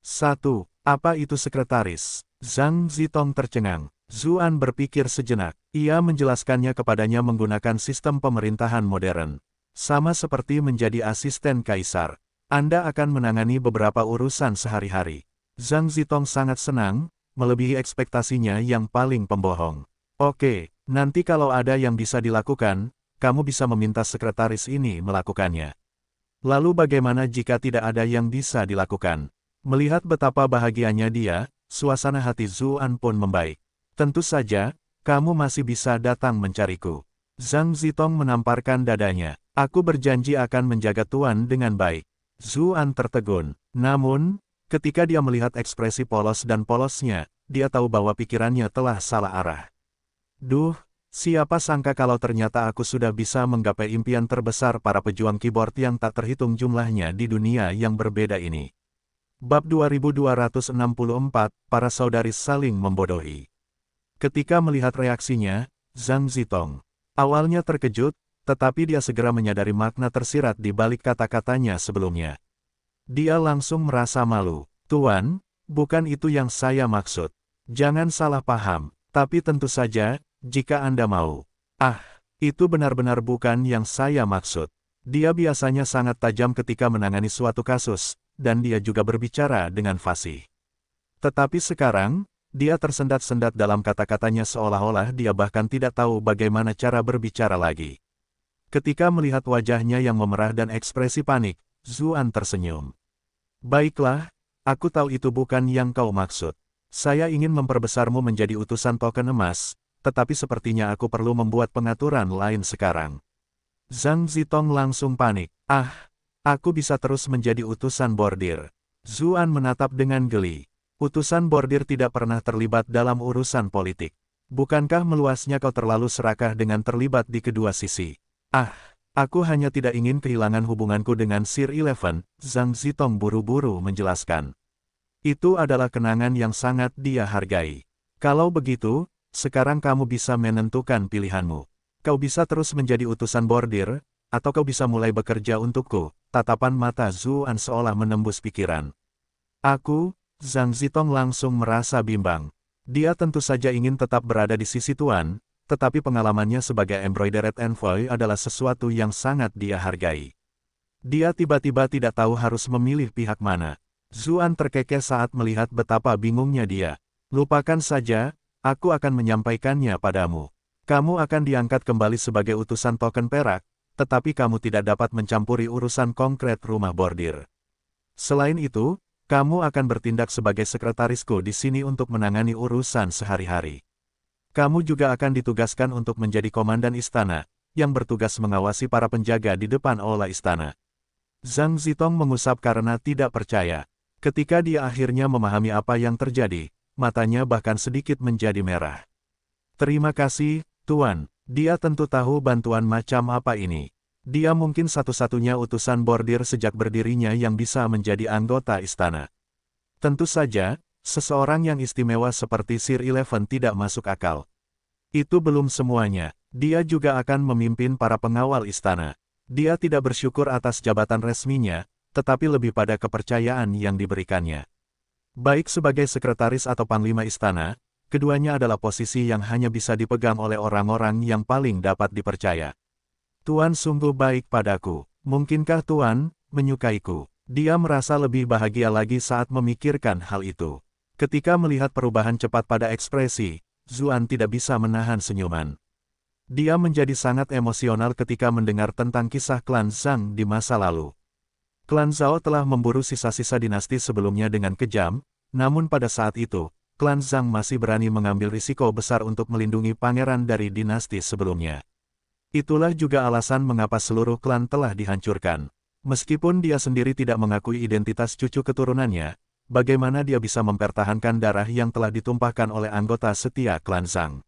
1. Apa itu sekretaris? Zhang Zitong tercengang. Zuan berpikir sejenak. Ia menjelaskannya kepadanya menggunakan sistem pemerintahan modern. Sama seperti menjadi asisten kaisar. Anda akan menangani beberapa urusan sehari-hari. Zhang Zitong sangat senang, melebihi ekspektasinya yang paling pembohong. Oke, nanti kalau ada yang bisa dilakukan, kamu bisa meminta sekretaris ini melakukannya. Lalu bagaimana jika tidak ada yang bisa dilakukan? Melihat betapa bahagianya dia, suasana hati Zuan pun membaik. Tentu saja, kamu masih bisa datang mencariku. Zhang Zitong menamparkan dadanya. Aku berjanji akan menjaga Tuan dengan baik. Zuan tertegun. Namun, ketika dia melihat ekspresi polos dan polosnya, dia tahu bahwa pikirannya telah salah arah. Duh, Siapa sangka kalau ternyata aku sudah bisa menggapai impian terbesar para pejuang keyboard yang tak terhitung jumlahnya di dunia yang berbeda ini. Bab 2264, para saudari saling membodohi. Ketika melihat reaksinya, Zhang Zitong awalnya terkejut, tetapi dia segera menyadari makna tersirat di balik kata-katanya sebelumnya. Dia langsung merasa malu. Tuan, bukan itu yang saya maksud. Jangan salah paham, tapi tentu saja, jika Anda mau. Ah, itu benar-benar bukan yang saya maksud. Dia biasanya sangat tajam ketika menangani suatu kasus, dan dia juga berbicara dengan fasih. Tetapi sekarang, dia tersendat-sendat dalam kata-katanya seolah-olah dia bahkan tidak tahu bagaimana cara berbicara lagi. Ketika melihat wajahnya yang memerah dan ekspresi panik, Zuan tersenyum. Baiklah, aku tahu itu bukan yang kau maksud. Saya ingin memperbesarmu menjadi utusan token emas, tetapi sepertinya aku perlu membuat pengaturan lain sekarang. Zhang Zitong langsung panik. Ah, aku bisa terus menjadi utusan bordir. Zuan menatap dengan geli. Utusan bordir tidak pernah terlibat dalam urusan politik. Bukankah meluasnya kau terlalu serakah dengan terlibat di kedua sisi? Ah, aku hanya tidak ingin kehilangan hubunganku dengan Sir Eleven, Zhang Zitong buru-buru menjelaskan. Itu adalah kenangan yang sangat dia hargai. Kalau begitu, sekarang kamu bisa menentukan pilihanmu. Kau bisa terus menjadi utusan bordir, atau kau bisa mulai bekerja untukku. Tatapan mata Zuan seolah menembus pikiran. Aku, Zhang Zitong langsung merasa bimbang. Dia tentu saja ingin tetap berada di sisi Tuan, tetapi pengalamannya sebagai embroidered envoy adalah sesuatu yang sangat dia hargai. Dia tiba-tiba tidak tahu harus memilih pihak mana. Zuan terkekeh saat melihat betapa bingungnya dia. Lupakan saja, Aku akan menyampaikannya padamu. Kamu akan diangkat kembali sebagai utusan token perak, tetapi kamu tidak dapat mencampuri urusan konkret rumah bordir. Selain itu, kamu akan bertindak sebagai sekretarisku di sini untuk menangani urusan sehari-hari. Kamu juga akan ditugaskan untuk menjadi komandan istana, yang bertugas mengawasi para penjaga di depan aula istana. Zhang Zitong mengusap karena tidak percaya. Ketika dia akhirnya memahami apa yang terjadi, matanya bahkan sedikit menjadi merah. Terima kasih, Tuan. Dia tentu tahu bantuan macam apa ini. Dia mungkin satu-satunya utusan bordir sejak berdirinya yang bisa menjadi anggota istana. Tentu saja, seseorang yang istimewa seperti Sir Eleven tidak masuk akal. Itu belum semuanya, dia juga akan memimpin para pengawal istana. Dia tidak bersyukur atas jabatan resminya, tetapi lebih pada kepercayaan yang diberikannya. Baik sebagai sekretaris atau panglima istana, keduanya adalah posisi yang hanya bisa dipegang oleh orang-orang yang paling dapat dipercaya. Tuan sungguh baik padaku. Mungkinkah Tuan menyukaiku? Dia merasa lebih bahagia lagi saat memikirkan hal itu. Ketika melihat perubahan cepat pada ekspresi, Zuan tidak bisa menahan senyuman. Dia menjadi sangat emosional ketika mendengar tentang kisah klan Zhang di masa lalu. Klan Zhao telah memburu sisa-sisa dinasti sebelumnya dengan kejam, namun pada saat itu, klan Zhang masih berani mengambil risiko besar untuk melindungi pangeran dari dinasti sebelumnya. Itulah juga alasan mengapa seluruh klan telah dihancurkan. Meskipun dia sendiri tidak mengakui identitas cucu keturunannya, bagaimana dia bisa mempertahankan darah yang telah ditumpahkan oleh anggota setia klan Zhang.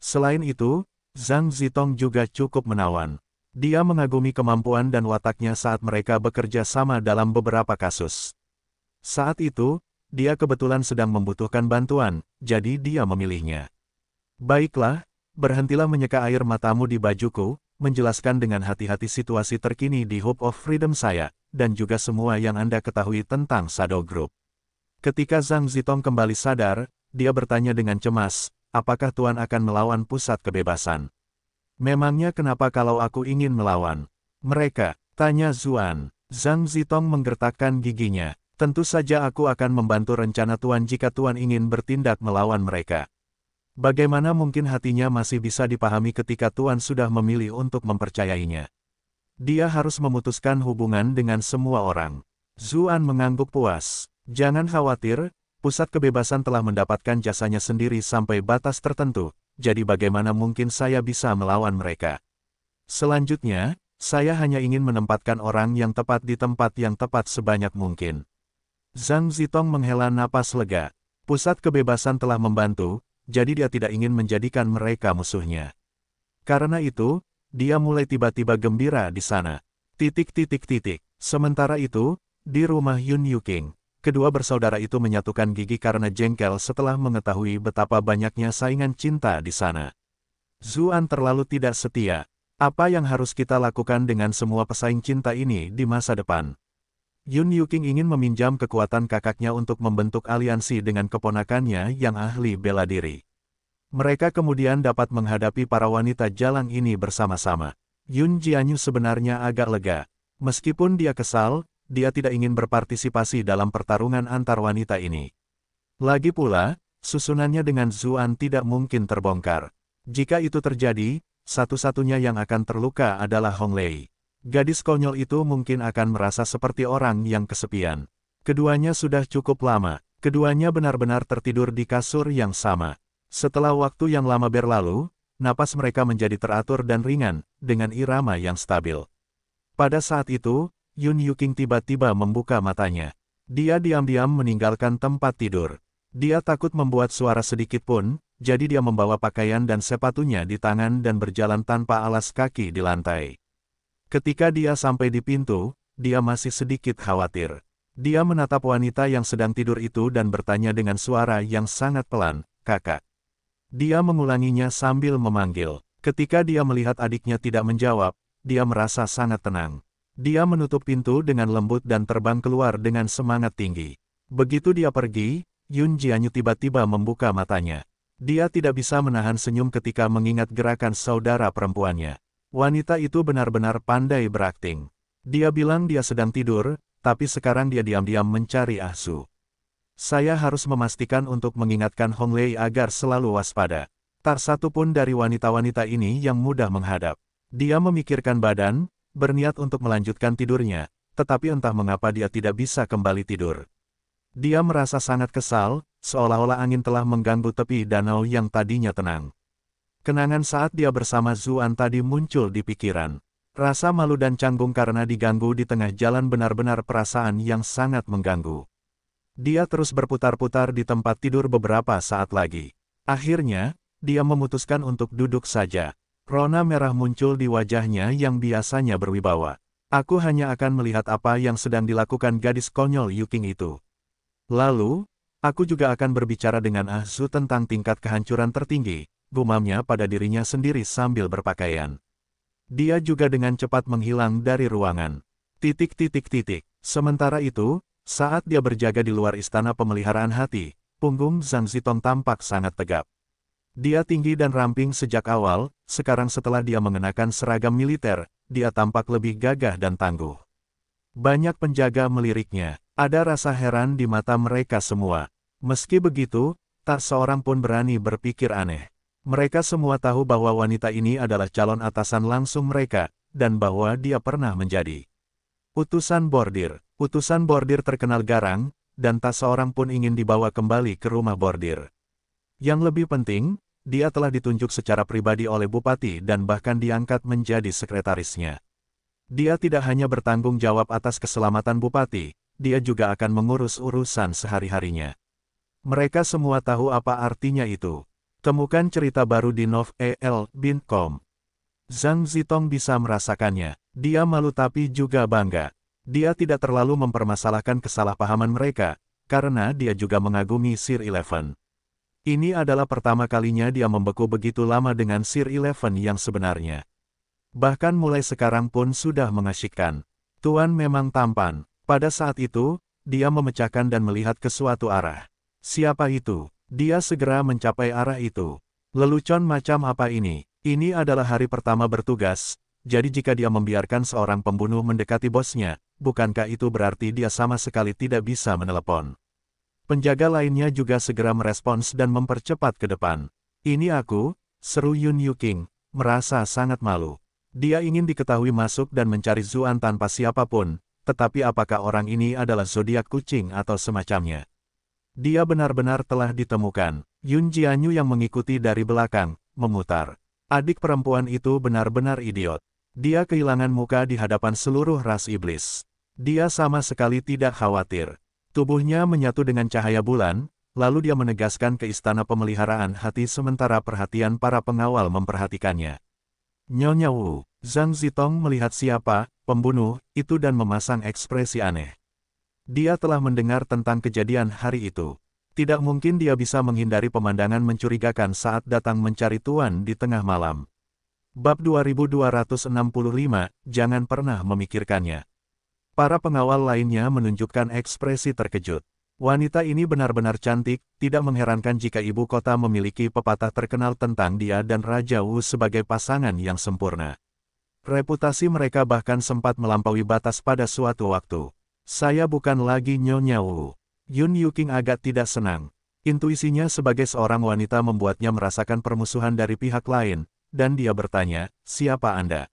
Selain itu, Zhang Zitong juga cukup menawan. Dia mengagumi kemampuan dan wataknya saat mereka bekerja sama dalam beberapa kasus. Saat itu, dia kebetulan sedang membutuhkan bantuan, jadi dia memilihnya. Baiklah, berhentilah menyeka air matamu di bajuku, menjelaskan dengan hati-hati situasi terkini di Hope of Freedom saya, dan juga semua yang Anda ketahui tentang Shadow Group. Ketika Zhang Zitong kembali sadar, dia bertanya dengan cemas, apakah Tuan akan melawan pusat kebebasan? Memangnya kenapa kalau aku ingin melawan? Mereka, tanya Zuan. Zhang Zitong menggertakkan giginya. Tentu saja aku akan membantu rencana Tuan jika Tuan ingin bertindak melawan mereka. Bagaimana mungkin hatinya masih bisa dipahami ketika Tuan sudah memilih untuk mempercayainya? Dia harus memutuskan hubungan dengan semua orang. Zuan mengangguk puas. Jangan khawatir, pusat kebebasan telah mendapatkan jasanya sendiri sampai batas tertentu, jadi bagaimana mungkin saya bisa melawan mereka? Selanjutnya, saya hanya ingin menempatkan orang yang tepat di tempat yang tepat sebanyak mungkin. Zhang Zitong menghela napas lega. Pusat kebebasan telah membantu, jadi dia tidak ingin menjadikan mereka musuhnya. Karena itu, dia mulai tiba-tiba gembira di sana. Titik-titik-titik. Sementara itu, di rumah Yun Yuking, kedua bersaudara itu menyatukan gigi karena jengkel setelah mengetahui betapa banyaknya saingan cinta di sana. Zuan terlalu tidak setia. Apa yang harus kita lakukan dengan semua pesaing cinta ini di masa depan? Yun Yuking ingin meminjam kekuatan kakaknya untuk membentuk aliansi dengan keponakannya yang ahli bela diri. Mereka kemudian dapat menghadapi para wanita jalang ini bersama-sama. Yun Jianyu sebenarnya agak lega. Meskipun dia kesal, dia tidak ingin berpartisipasi dalam pertarungan antar wanita ini. Lagi pula, susunannya dengan Zuan tidak mungkin terbongkar. Jika itu terjadi, satu-satunya yang akan terluka adalah Hong Lei. Gadis konyol itu mungkin akan merasa seperti orang yang kesepian. Keduanya sudah cukup lama. Keduanya benar-benar tertidur di kasur yang sama. Setelah waktu yang lama berlalu, napas mereka menjadi teratur dan ringan, dengan irama yang stabil. Pada saat itu, Yun Yuking tiba-tiba membuka matanya. Dia diam-diam meninggalkan tempat tidur. Dia takut membuat suara sedikit pun, jadi dia membawa pakaian dan sepatunya di tangan dan berjalan tanpa alas kaki di lantai. Ketika dia sampai di pintu, dia masih sedikit khawatir. Dia menatap wanita yang sedang tidur itu dan bertanya dengan suara yang sangat pelan, kakak. Dia mengulanginya sambil memanggil. Ketika dia melihat adiknya tidak menjawab, dia merasa sangat tenang. Dia menutup pintu dengan lembut dan terbang keluar dengan semangat tinggi. Begitu dia pergi, Yun Jianyu tiba-tiba membuka matanya. Dia tidak bisa menahan senyum ketika mengingat gerakan saudara perempuannya. Wanita itu benar-benar pandai berakting. Dia bilang dia sedang tidur, tapi sekarang dia diam-diam mencari Ahsu. Saya harus memastikan untuk mengingatkan Hong Lei agar selalu waspada. Tak satu pun dari wanita-wanita ini yang mudah menghadap. Dia memikirkan badan, berniat untuk melanjutkan tidurnya, tetapi entah mengapa dia tidak bisa kembali tidur. Dia merasa sangat kesal, seolah-olah angin telah mengganggu tepi danau yang tadinya tenang. Kenangan saat dia bersama Zuan tadi muncul di pikiran. Rasa malu dan canggung karena diganggu di tengah jalan benar-benar perasaan yang sangat mengganggu. Dia terus berputar-putar di tempat tidur beberapa saat lagi. Akhirnya, dia memutuskan untuk duduk saja. Rona merah muncul di wajahnya yang biasanya berwibawa. Aku hanya akan melihat apa yang sedang dilakukan gadis konyol Yuking itu. Lalu, aku juga akan berbicara dengan Ahzu tentang tingkat kehancuran tertinggi, gumamnya pada dirinya sendiri sambil berpakaian. Dia juga dengan cepat menghilang dari ruangan. Titik titik titik. Sementara itu, saat dia berjaga di luar istana pemeliharaan hati, punggung Zhang Zitong tampak sangat tegap. Dia tinggi dan ramping sejak awal, sekarang setelah dia mengenakan seragam militer, dia tampak lebih gagah dan tangguh. Banyak penjaga meliriknya, ada rasa heran di mata mereka semua. Meski begitu, tak seorang pun berani berpikir aneh. Mereka semua tahu bahwa wanita ini adalah calon atasan langsung mereka, dan bahwa dia pernah menjadi utusan bordir. Utusan bordir terkenal garang, dan tak seorang pun ingin dibawa kembali ke rumah bordir. Yang lebih penting, dia telah ditunjuk secara pribadi oleh bupati dan bahkan diangkat menjadi sekretarisnya. Dia tidak hanya bertanggung jawab atas keselamatan bupati, dia juga akan mengurus urusan sehari-harinya. Mereka semua tahu apa artinya itu. Temukan cerita baru di Nov e Bincom. Zhang Zitong bisa merasakannya. Dia malu tapi juga bangga. Dia tidak terlalu mempermasalahkan kesalahpahaman mereka, karena dia juga mengagumi Sir Eleven. Ini adalah pertama kalinya dia membeku begitu lama dengan Sir Eleven yang sebenarnya. Bahkan mulai sekarang pun sudah mengasyikkan. Tuan memang tampan. Pada saat itu, dia memecahkan dan melihat ke suatu arah. Siapa itu? Dia segera mencapai arah itu. Lelucon macam apa ini? Ini adalah hari pertama bertugas, jadi jika dia membiarkan seorang pembunuh mendekati bosnya, bukankah itu berarti dia sama sekali tidak bisa menelepon? Penjaga lainnya juga segera merespons dan mempercepat ke depan. Ini aku, seru Yun Yuking, merasa sangat malu. Dia ingin diketahui masuk dan mencari Zuan tanpa siapapun, tetapi apakah orang ini adalah zodiak kucing atau semacamnya? Dia benar-benar telah ditemukan. Yun Jianyu yang mengikuti dari belakang, memutar. Adik perempuan itu benar-benar idiot. Dia kehilangan muka di hadapan seluruh ras iblis. Dia sama sekali tidak khawatir. Tubuhnya menyatu dengan cahaya bulan, lalu dia menegaskan ke istana pemeliharaan hati sementara perhatian para pengawal memperhatikannya. Nyonya Wu, Zhang Zitong melihat siapa, pembunuh, itu dan memasang ekspresi aneh. Dia telah mendengar tentang kejadian hari itu. Tidak mungkin dia bisa menghindari pemandangan mencurigakan saat datang mencari tuan di tengah malam. Bab 2265, jangan pernah memikirkannya. Para pengawal lainnya menunjukkan ekspresi terkejut. Wanita ini benar-benar cantik, tidak mengherankan jika ibu kota memiliki pepatah terkenal tentang dia dan Raja Wu sebagai pasangan yang sempurna. Reputasi mereka bahkan sempat melampaui batas pada suatu waktu. Saya bukan lagi Nyonya Wu. Yun Yuking agak tidak senang. Intuisinya sebagai seorang wanita membuatnya merasakan permusuhan dari pihak lain, dan dia bertanya, siapa Anda?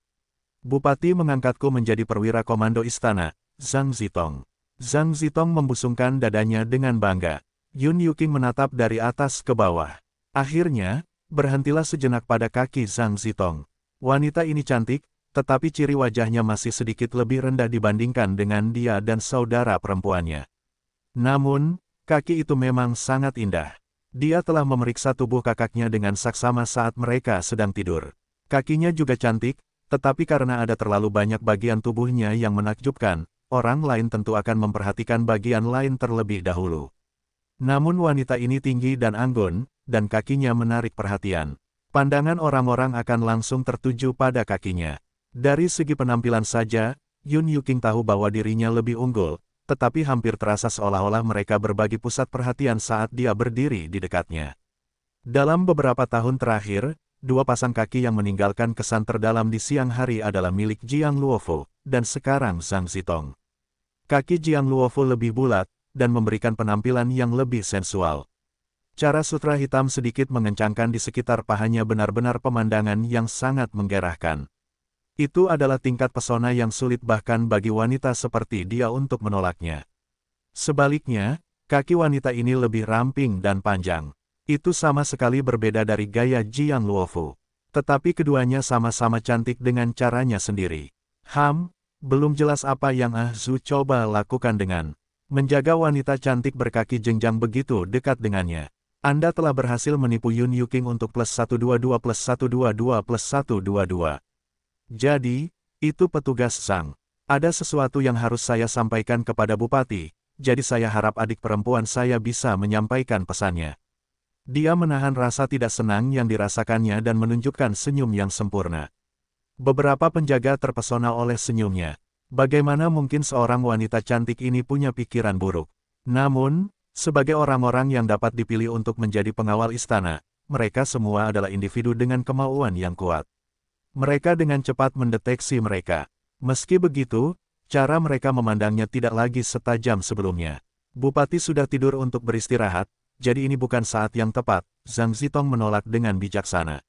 Bupati mengangkatku menjadi perwira komando istana, Zhang Zitong. Zhang Zitong membusungkan dadanya dengan bangga. Yun Yuking menatap dari atas ke bawah. Akhirnya, berhentilah sejenak pada kaki Zhang Zitong. Wanita ini cantik, tetapi ciri wajahnya masih sedikit lebih rendah dibandingkan dengan dia dan saudara perempuannya. Namun, kaki itu memang sangat indah. Dia telah memeriksa tubuh kakaknya dengan saksama saat mereka sedang tidur. Kakinya juga cantik, tetapi karena ada terlalu banyak bagian tubuhnya yang menakjubkan, orang lain tentu akan memperhatikan bagian lain terlebih dahulu. Namun wanita ini tinggi dan anggun, dan kakinya menarik perhatian. Pandangan orang-orang akan langsung tertuju pada kakinya. Dari segi penampilan saja, Yun Yuking tahu bahwa dirinya lebih unggul, tetapi hampir terasa seolah-olah mereka berbagi pusat perhatian saat dia berdiri di dekatnya. Dalam beberapa tahun terakhir, dua pasang kaki yang meninggalkan kesan terdalam di siang hari adalah milik Jiang Luofu, dan sekarang Zhang Zitong. Kaki Jiang Luofu lebih bulat, dan memberikan penampilan yang lebih sensual. Cara sutra hitam sedikit mengencangkan di sekitar pahanya benar-benar pemandangan yang sangat menggerahkan. Itu adalah tingkat pesona yang sulit bahkan bagi wanita seperti dia untuk menolaknya. Sebaliknya, kaki wanita ini lebih ramping dan panjang. Itu sama sekali berbeda dari gaya Jiang Luofu. Tetapi keduanya sama-sama cantik dengan caranya sendiri. Ham, belum jelas apa yang Ah Zhu coba lakukan dengan menjaga wanita cantik berkaki jenjang begitu dekat dengannya. Anda telah berhasil menipu Yun Yuking untuk plus 122 plus 122 plus 122. Jadi, itu petugas Sang. Ada sesuatu yang harus saya sampaikan kepada Bupati, jadi saya harap adik perempuan saya bisa menyampaikan pesannya. Dia menahan rasa tidak senang yang dirasakannya dan menunjukkan senyum yang sempurna. Beberapa penjaga terpesona oleh senyumnya. Bagaimana mungkin seorang wanita cantik ini punya pikiran buruk? Namun, sebagai orang-orang yang dapat dipilih untuk menjadi pengawal istana, mereka semua adalah individu dengan kemauan yang kuat. Mereka dengan cepat mendeteksi mereka. Meski begitu, cara mereka memandangnya tidak lagi setajam sebelumnya. Bupati sudah tidur untuk beristirahat, jadi ini bukan saat yang tepat, Zhang Zitong menolak dengan bijaksana.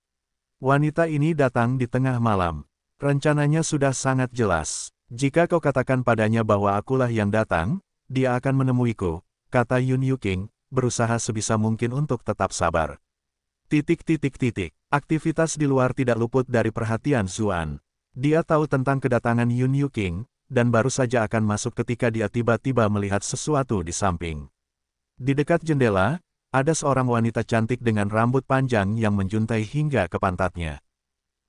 Wanita ini datang di tengah malam. Rencananya sudah sangat jelas. Jika kau katakan padanya bahwa akulah yang datang, dia akan menemuiku, kata Yun Yuking, berusaha sebisa mungkin untuk tetap sabar. Titik titik titik, aktivitas di luar tidak luput dari perhatian Zuan. Dia tahu tentang kedatangan Yun Yuking, dan baru saja akan masuk ketika dia tiba-tiba melihat sesuatu di samping. Di dekat jendela, ada seorang wanita cantik dengan rambut panjang yang menjuntai hingga ke pantatnya.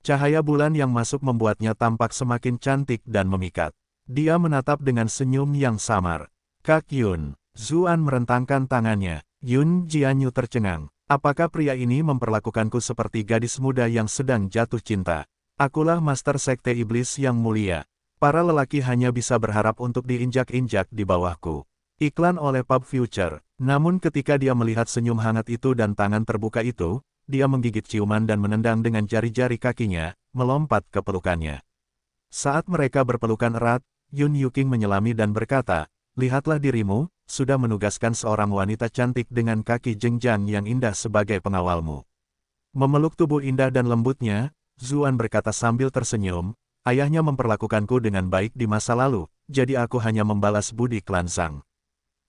Cahaya bulan yang masuk membuatnya tampak semakin cantik dan memikat. Dia menatap dengan senyum yang samar. Kak Yun, Zuan merentangkan tangannya. Yun Jianyu tercengang. Apakah pria ini memperlakukanku seperti gadis muda yang sedang jatuh cinta? Akulah master sekte iblis yang mulia. Para lelaki hanya bisa berharap untuk diinjak-injak di bawahku. Iklan oleh Pub Future. Namun ketika dia melihat senyum hangat itu dan tangan terbuka itu, dia menggigit ciuman dan menendang dengan jari-jari kakinya, melompat ke pelukannya. Saat mereka berpelukan erat, Yun Yuking menyelami dan berkata, Lihatlah dirimu, sudah menugaskan seorang wanita cantik dengan kaki jengjang yang indah sebagai pengawalmu. Memeluk tubuh indah dan lembutnya, Zuan berkata sambil tersenyum, Ayahnya memperlakukanku dengan baik di masa lalu, jadi aku hanya membalas budi klan Sang.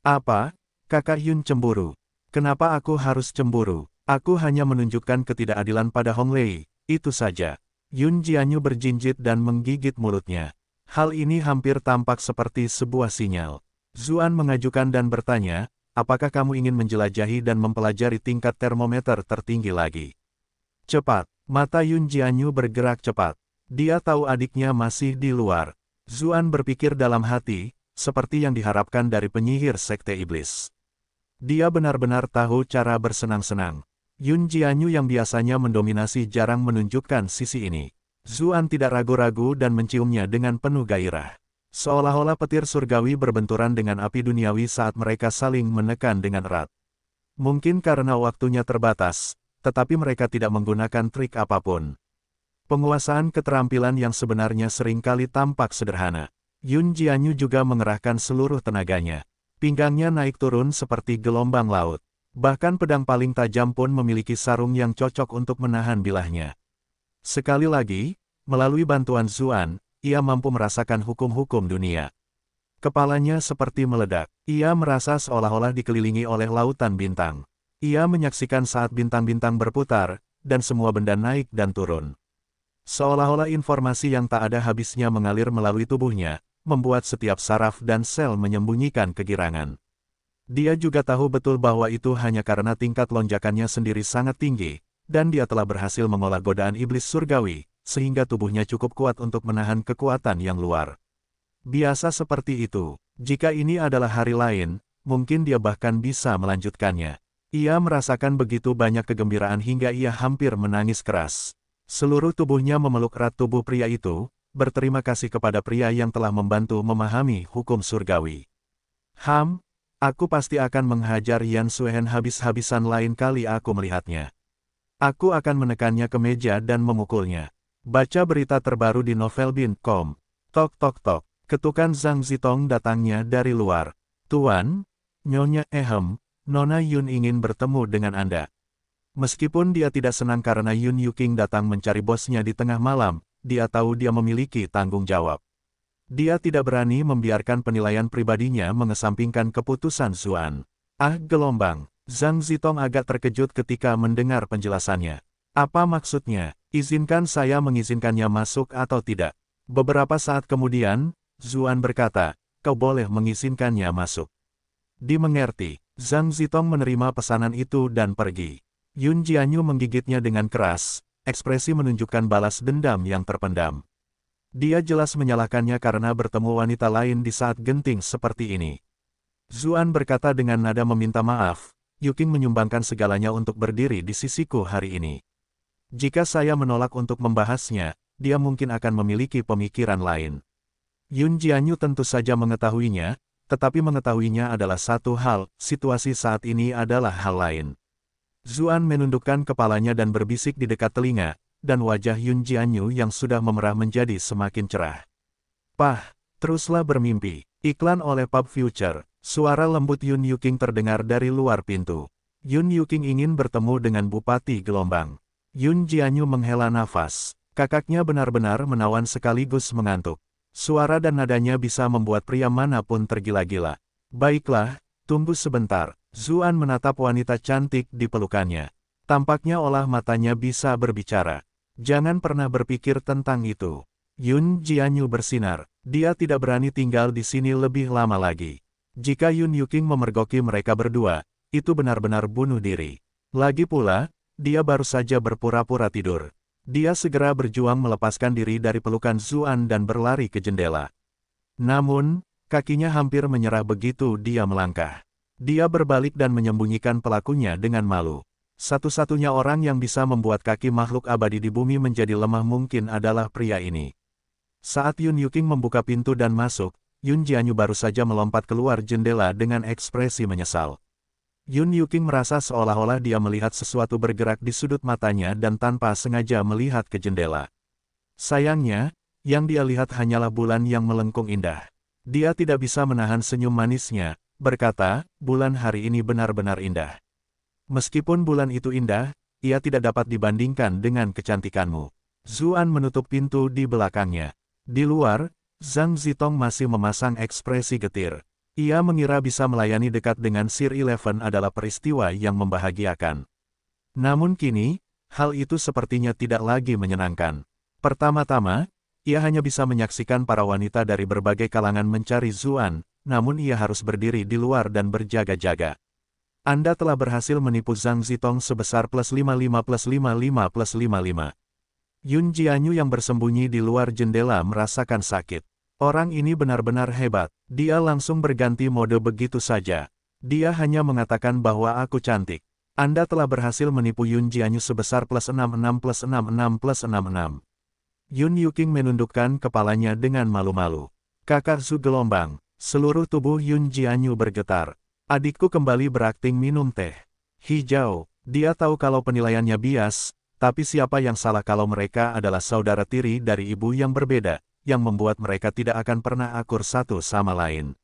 Apa, Kakak Yun cemburu. Kenapa aku harus cemburu? Aku hanya menunjukkan ketidakadilan pada Hong Lei, itu saja. Yun Jianyu berjinjit dan menggigit mulutnya. Hal ini hampir tampak seperti sebuah sinyal. Zuan mengajukan dan bertanya, apakah kamu ingin menjelajahi dan mempelajari tingkat termometer tertinggi lagi? Cepat, mata Yun Jianyu bergerak cepat. Dia tahu adiknya masih di luar. Zuan berpikir dalam hati, seperti yang diharapkan dari penyihir Sekte Iblis. Dia benar-benar tahu cara bersenang-senang. Yun Jianyu yang biasanya mendominasi jarang menunjukkan sisi ini. Zuan tidak ragu-ragu dan menciumnya dengan penuh gairah. Seolah-olah petir surgawi berbenturan dengan api duniawi saat mereka saling menekan dengan erat. Mungkin karena waktunya terbatas, tetapi mereka tidak menggunakan trik apapun. Penguasaan keterampilan yang sebenarnya seringkali tampak sederhana. Yun Jianyu juga mengerahkan seluruh tenaganya. Pinggangnya naik turun seperti gelombang laut. Bahkan pedang paling tajam pun memiliki sarung yang cocok untuk menahan bilahnya. Sekali lagi, melalui bantuan Zuan, ia mampu merasakan hukum-hukum dunia. Kepalanya seperti meledak. Ia merasa seolah-olah dikelilingi oleh lautan bintang. Ia menyaksikan saat bintang-bintang berputar, dan semua benda naik dan turun. Seolah-olah informasi yang tak ada habisnya mengalir melalui tubuhnya, membuat setiap saraf dan sel menyembunyikan kegirangan. Dia juga tahu betul bahwa itu hanya karena tingkat lonjakannya sendiri sangat tinggi, dan dia telah berhasil mengolah godaan iblis surgawi, sehingga tubuhnya cukup kuat untuk menahan kekuatan yang luar. Biasa seperti itu, jika ini adalah hari lain, mungkin dia bahkan bisa melanjutkannya. Ia merasakan begitu banyak kegembiraan hingga ia hampir menangis keras. Seluruh tubuhnya memeluk erat tubuh pria itu, berterima kasih kepada pria yang telah membantu memahami hukum surgawi. Ham, aku pasti akan menghajar Yan Suhen habis-habisan lain kali aku melihatnya. Aku akan menekannya ke meja dan memukulnya. Baca berita terbaru di novelbin.com. Tok tok tok, ketukan Zhang Zitong datangnya dari luar. Tuan, Nyonya Ehem, Nona Yun ingin bertemu dengan Anda. Meskipun dia tidak senang karena Yun Yuking datang mencari bosnya di tengah malam, dia tahu dia memiliki tanggung jawab. Dia tidak berani membiarkan penilaian pribadinya mengesampingkan keputusan Zuan. Ah gelombang, Zhang Zitong agak terkejut ketika mendengar penjelasannya. Apa maksudnya, izinkan saya mengizinkannya masuk atau tidak? Beberapa saat kemudian, Zuan berkata, kau boleh mengizinkannya masuk. Dimengerti, Zhang Zitong menerima pesanan itu dan pergi. Yun Jianyu menggigitnya dengan keras, ekspresi menunjukkan balas dendam yang terpendam. Dia jelas menyalahkannya karena bertemu wanita lain di saat genting seperti ini. Zuan berkata dengan nada meminta maaf, Yuking menyumbangkan segalanya untuk berdiri di sisiku hari ini. Jika saya menolak untuk membahasnya, dia mungkin akan memiliki pemikiran lain. Yun Jianyu tentu saja mengetahuinya, tetapi mengetahuinya adalah satu hal, situasi saat ini adalah hal lain. Zuan menundukkan kepalanya dan berbisik di dekat telinga, dan wajah Yun Jianyu yang sudah memerah menjadi semakin cerah. Pah, teruslah bermimpi. Iklan oleh Pub Future, suara lembut Yun Yuking terdengar dari luar pintu. Yun Yuking ingin bertemu dengan Bupati Gelombang. Yun Jianyu menghela nafas. Kakaknya benar-benar menawan sekaligus mengantuk. Suara dan nadanya bisa membuat pria manapun tergila-gila. Baiklah, tunggu sebentar. Zuan menatap wanita cantik di pelukannya. Tampaknya olah matanya bisa berbicara. Jangan pernah berpikir tentang itu. Yun Jianyu bersinar. Dia tidak berani tinggal di sini lebih lama lagi. Jika Yun Yuking memergoki mereka berdua, itu benar-benar bunuh diri. Lagi pula, dia baru saja berpura-pura tidur. Dia segera berjuang melepaskan diri dari pelukan Zuan dan berlari ke jendela. Namun, kakinya hampir menyerah begitu dia melangkah. Dia berbalik dan menyembunyikan pelakunya dengan malu. Satu-satunya orang yang bisa membuat kaki makhluk abadi di bumi menjadi lemah mungkin adalah pria ini. Saat Yun Yuking membuka pintu dan masuk, Yun Jianyu baru saja melompat keluar jendela dengan ekspresi menyesal. Yun Yuking merasa seolah-olah dia melihat sesuatu bergerak di sudut matanya dan tanpa sengaja melihat ke jendela. Sayangnya, yang dia lihat hanyalah bulan yang melengkung indah. Dia tidak bisa menahan senyum manisnya, berkata, bulan hari ini benar-benar indah. Meskipun bulan itu indah, ia tidak dapat dibandingkan dengan kecantikanmu. Zuan menutup pintu di belakangnya. Di luar, Zhang Zitong masih memasang ekspresi getir. Ia mengira bisa melayani dekat dengan Sir Eleven adalah peristiwa yang membahagiakan. Namun kini, hal itu sepertinya tidak lagi menyenangkan. Pertama-tama, ia hanya bisa menyaksikan para wanita dari berbagai kalangan mencari Zuan, namun ia harus berdiri di luar dan berjaga-jaga. Anda telah berhasil menipu Zhang Zitong sebesar plus 55 plus 55 plus 55. Yun Jianyu yang bersembunyi di luar jendela merasakan sakit. Orang ini benar-benar hebat. Dia langsung berganti mode begitu saja. Dia hanya mengatakan bahwa aku cantik. Anda telah berhasil menipu Yun Jianyu sebesar plus 66 plus 66 plus 66. Yun Yuking menundukkan kepalanya dengan malu-malu. Kakak Su gelombang, Seluruh tubuh Yun Jianyu bergetar. Adikku kembali berakting minum teh. Hijau, dia tahu kalau penilaiannya bias, tapi siapa yang salah kalau mereka adalah saudara tiri dari ibu yang berbeda, yang membuat mereka tidak akan pernah akur satu sama lain.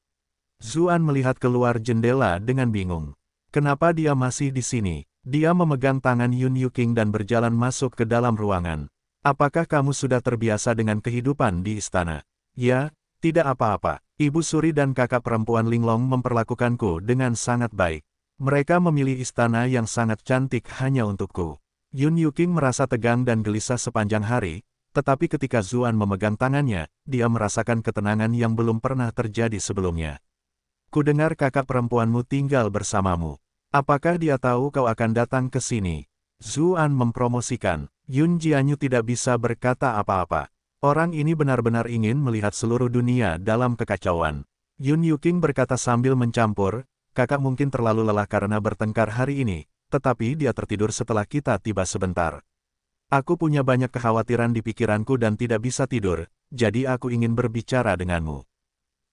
Zuan melihat keluar jendela dengan bingung. Kenapa dia masih di sini? Dia memegang tangan Yun Yuking dan berjalan masuk ke dalam ruangan. Apakah kamu sudah terbiasa dengan kehidupan di istana? Ya, tidak apa-apa, Ibu Suri dan kakak perempuan Linglong memperlakukanku dengan sangat baik. Mereka memilih istana yang sangat cantik hanya untukku. Yun Yuking merasa tegang dan gelisah sepanjang hari, tetapi ketika Zuan memegang tangannya, dia merasakan ketenangan yang belum pernah terjadi sebelumnya. Ku dengar kakak perempuanmu tinggal bersamamu. Apakah dia tahu kau akan datang ke sini? Zuan mempromosikan, Yun Jianyu tidak bisa berkata apa-apa. Orang ini benar-benar ingin melihat seluruh dunia dalam kekacauan. Yun Yuking berkata sambil mencampur, kakak mungkin terlalu lelah karena bertengkar hari ini, tetapi dia tertidur setelah kita tiba sebentar. Aku punya banyak kekhawatiran di pikiranku dan tidak bisa tidur, jadi aku ingin berbicara denganmu.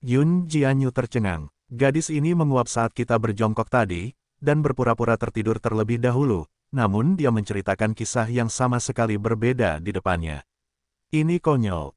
Yun Jianyu tercengang. Gadis ini menguap saat kita berjongkok tadi, dan berpura-pura tertidur terlebih dahulu, namun dia menceritakan kisah yang sama sekali berbeda di depannya. Ini konyol.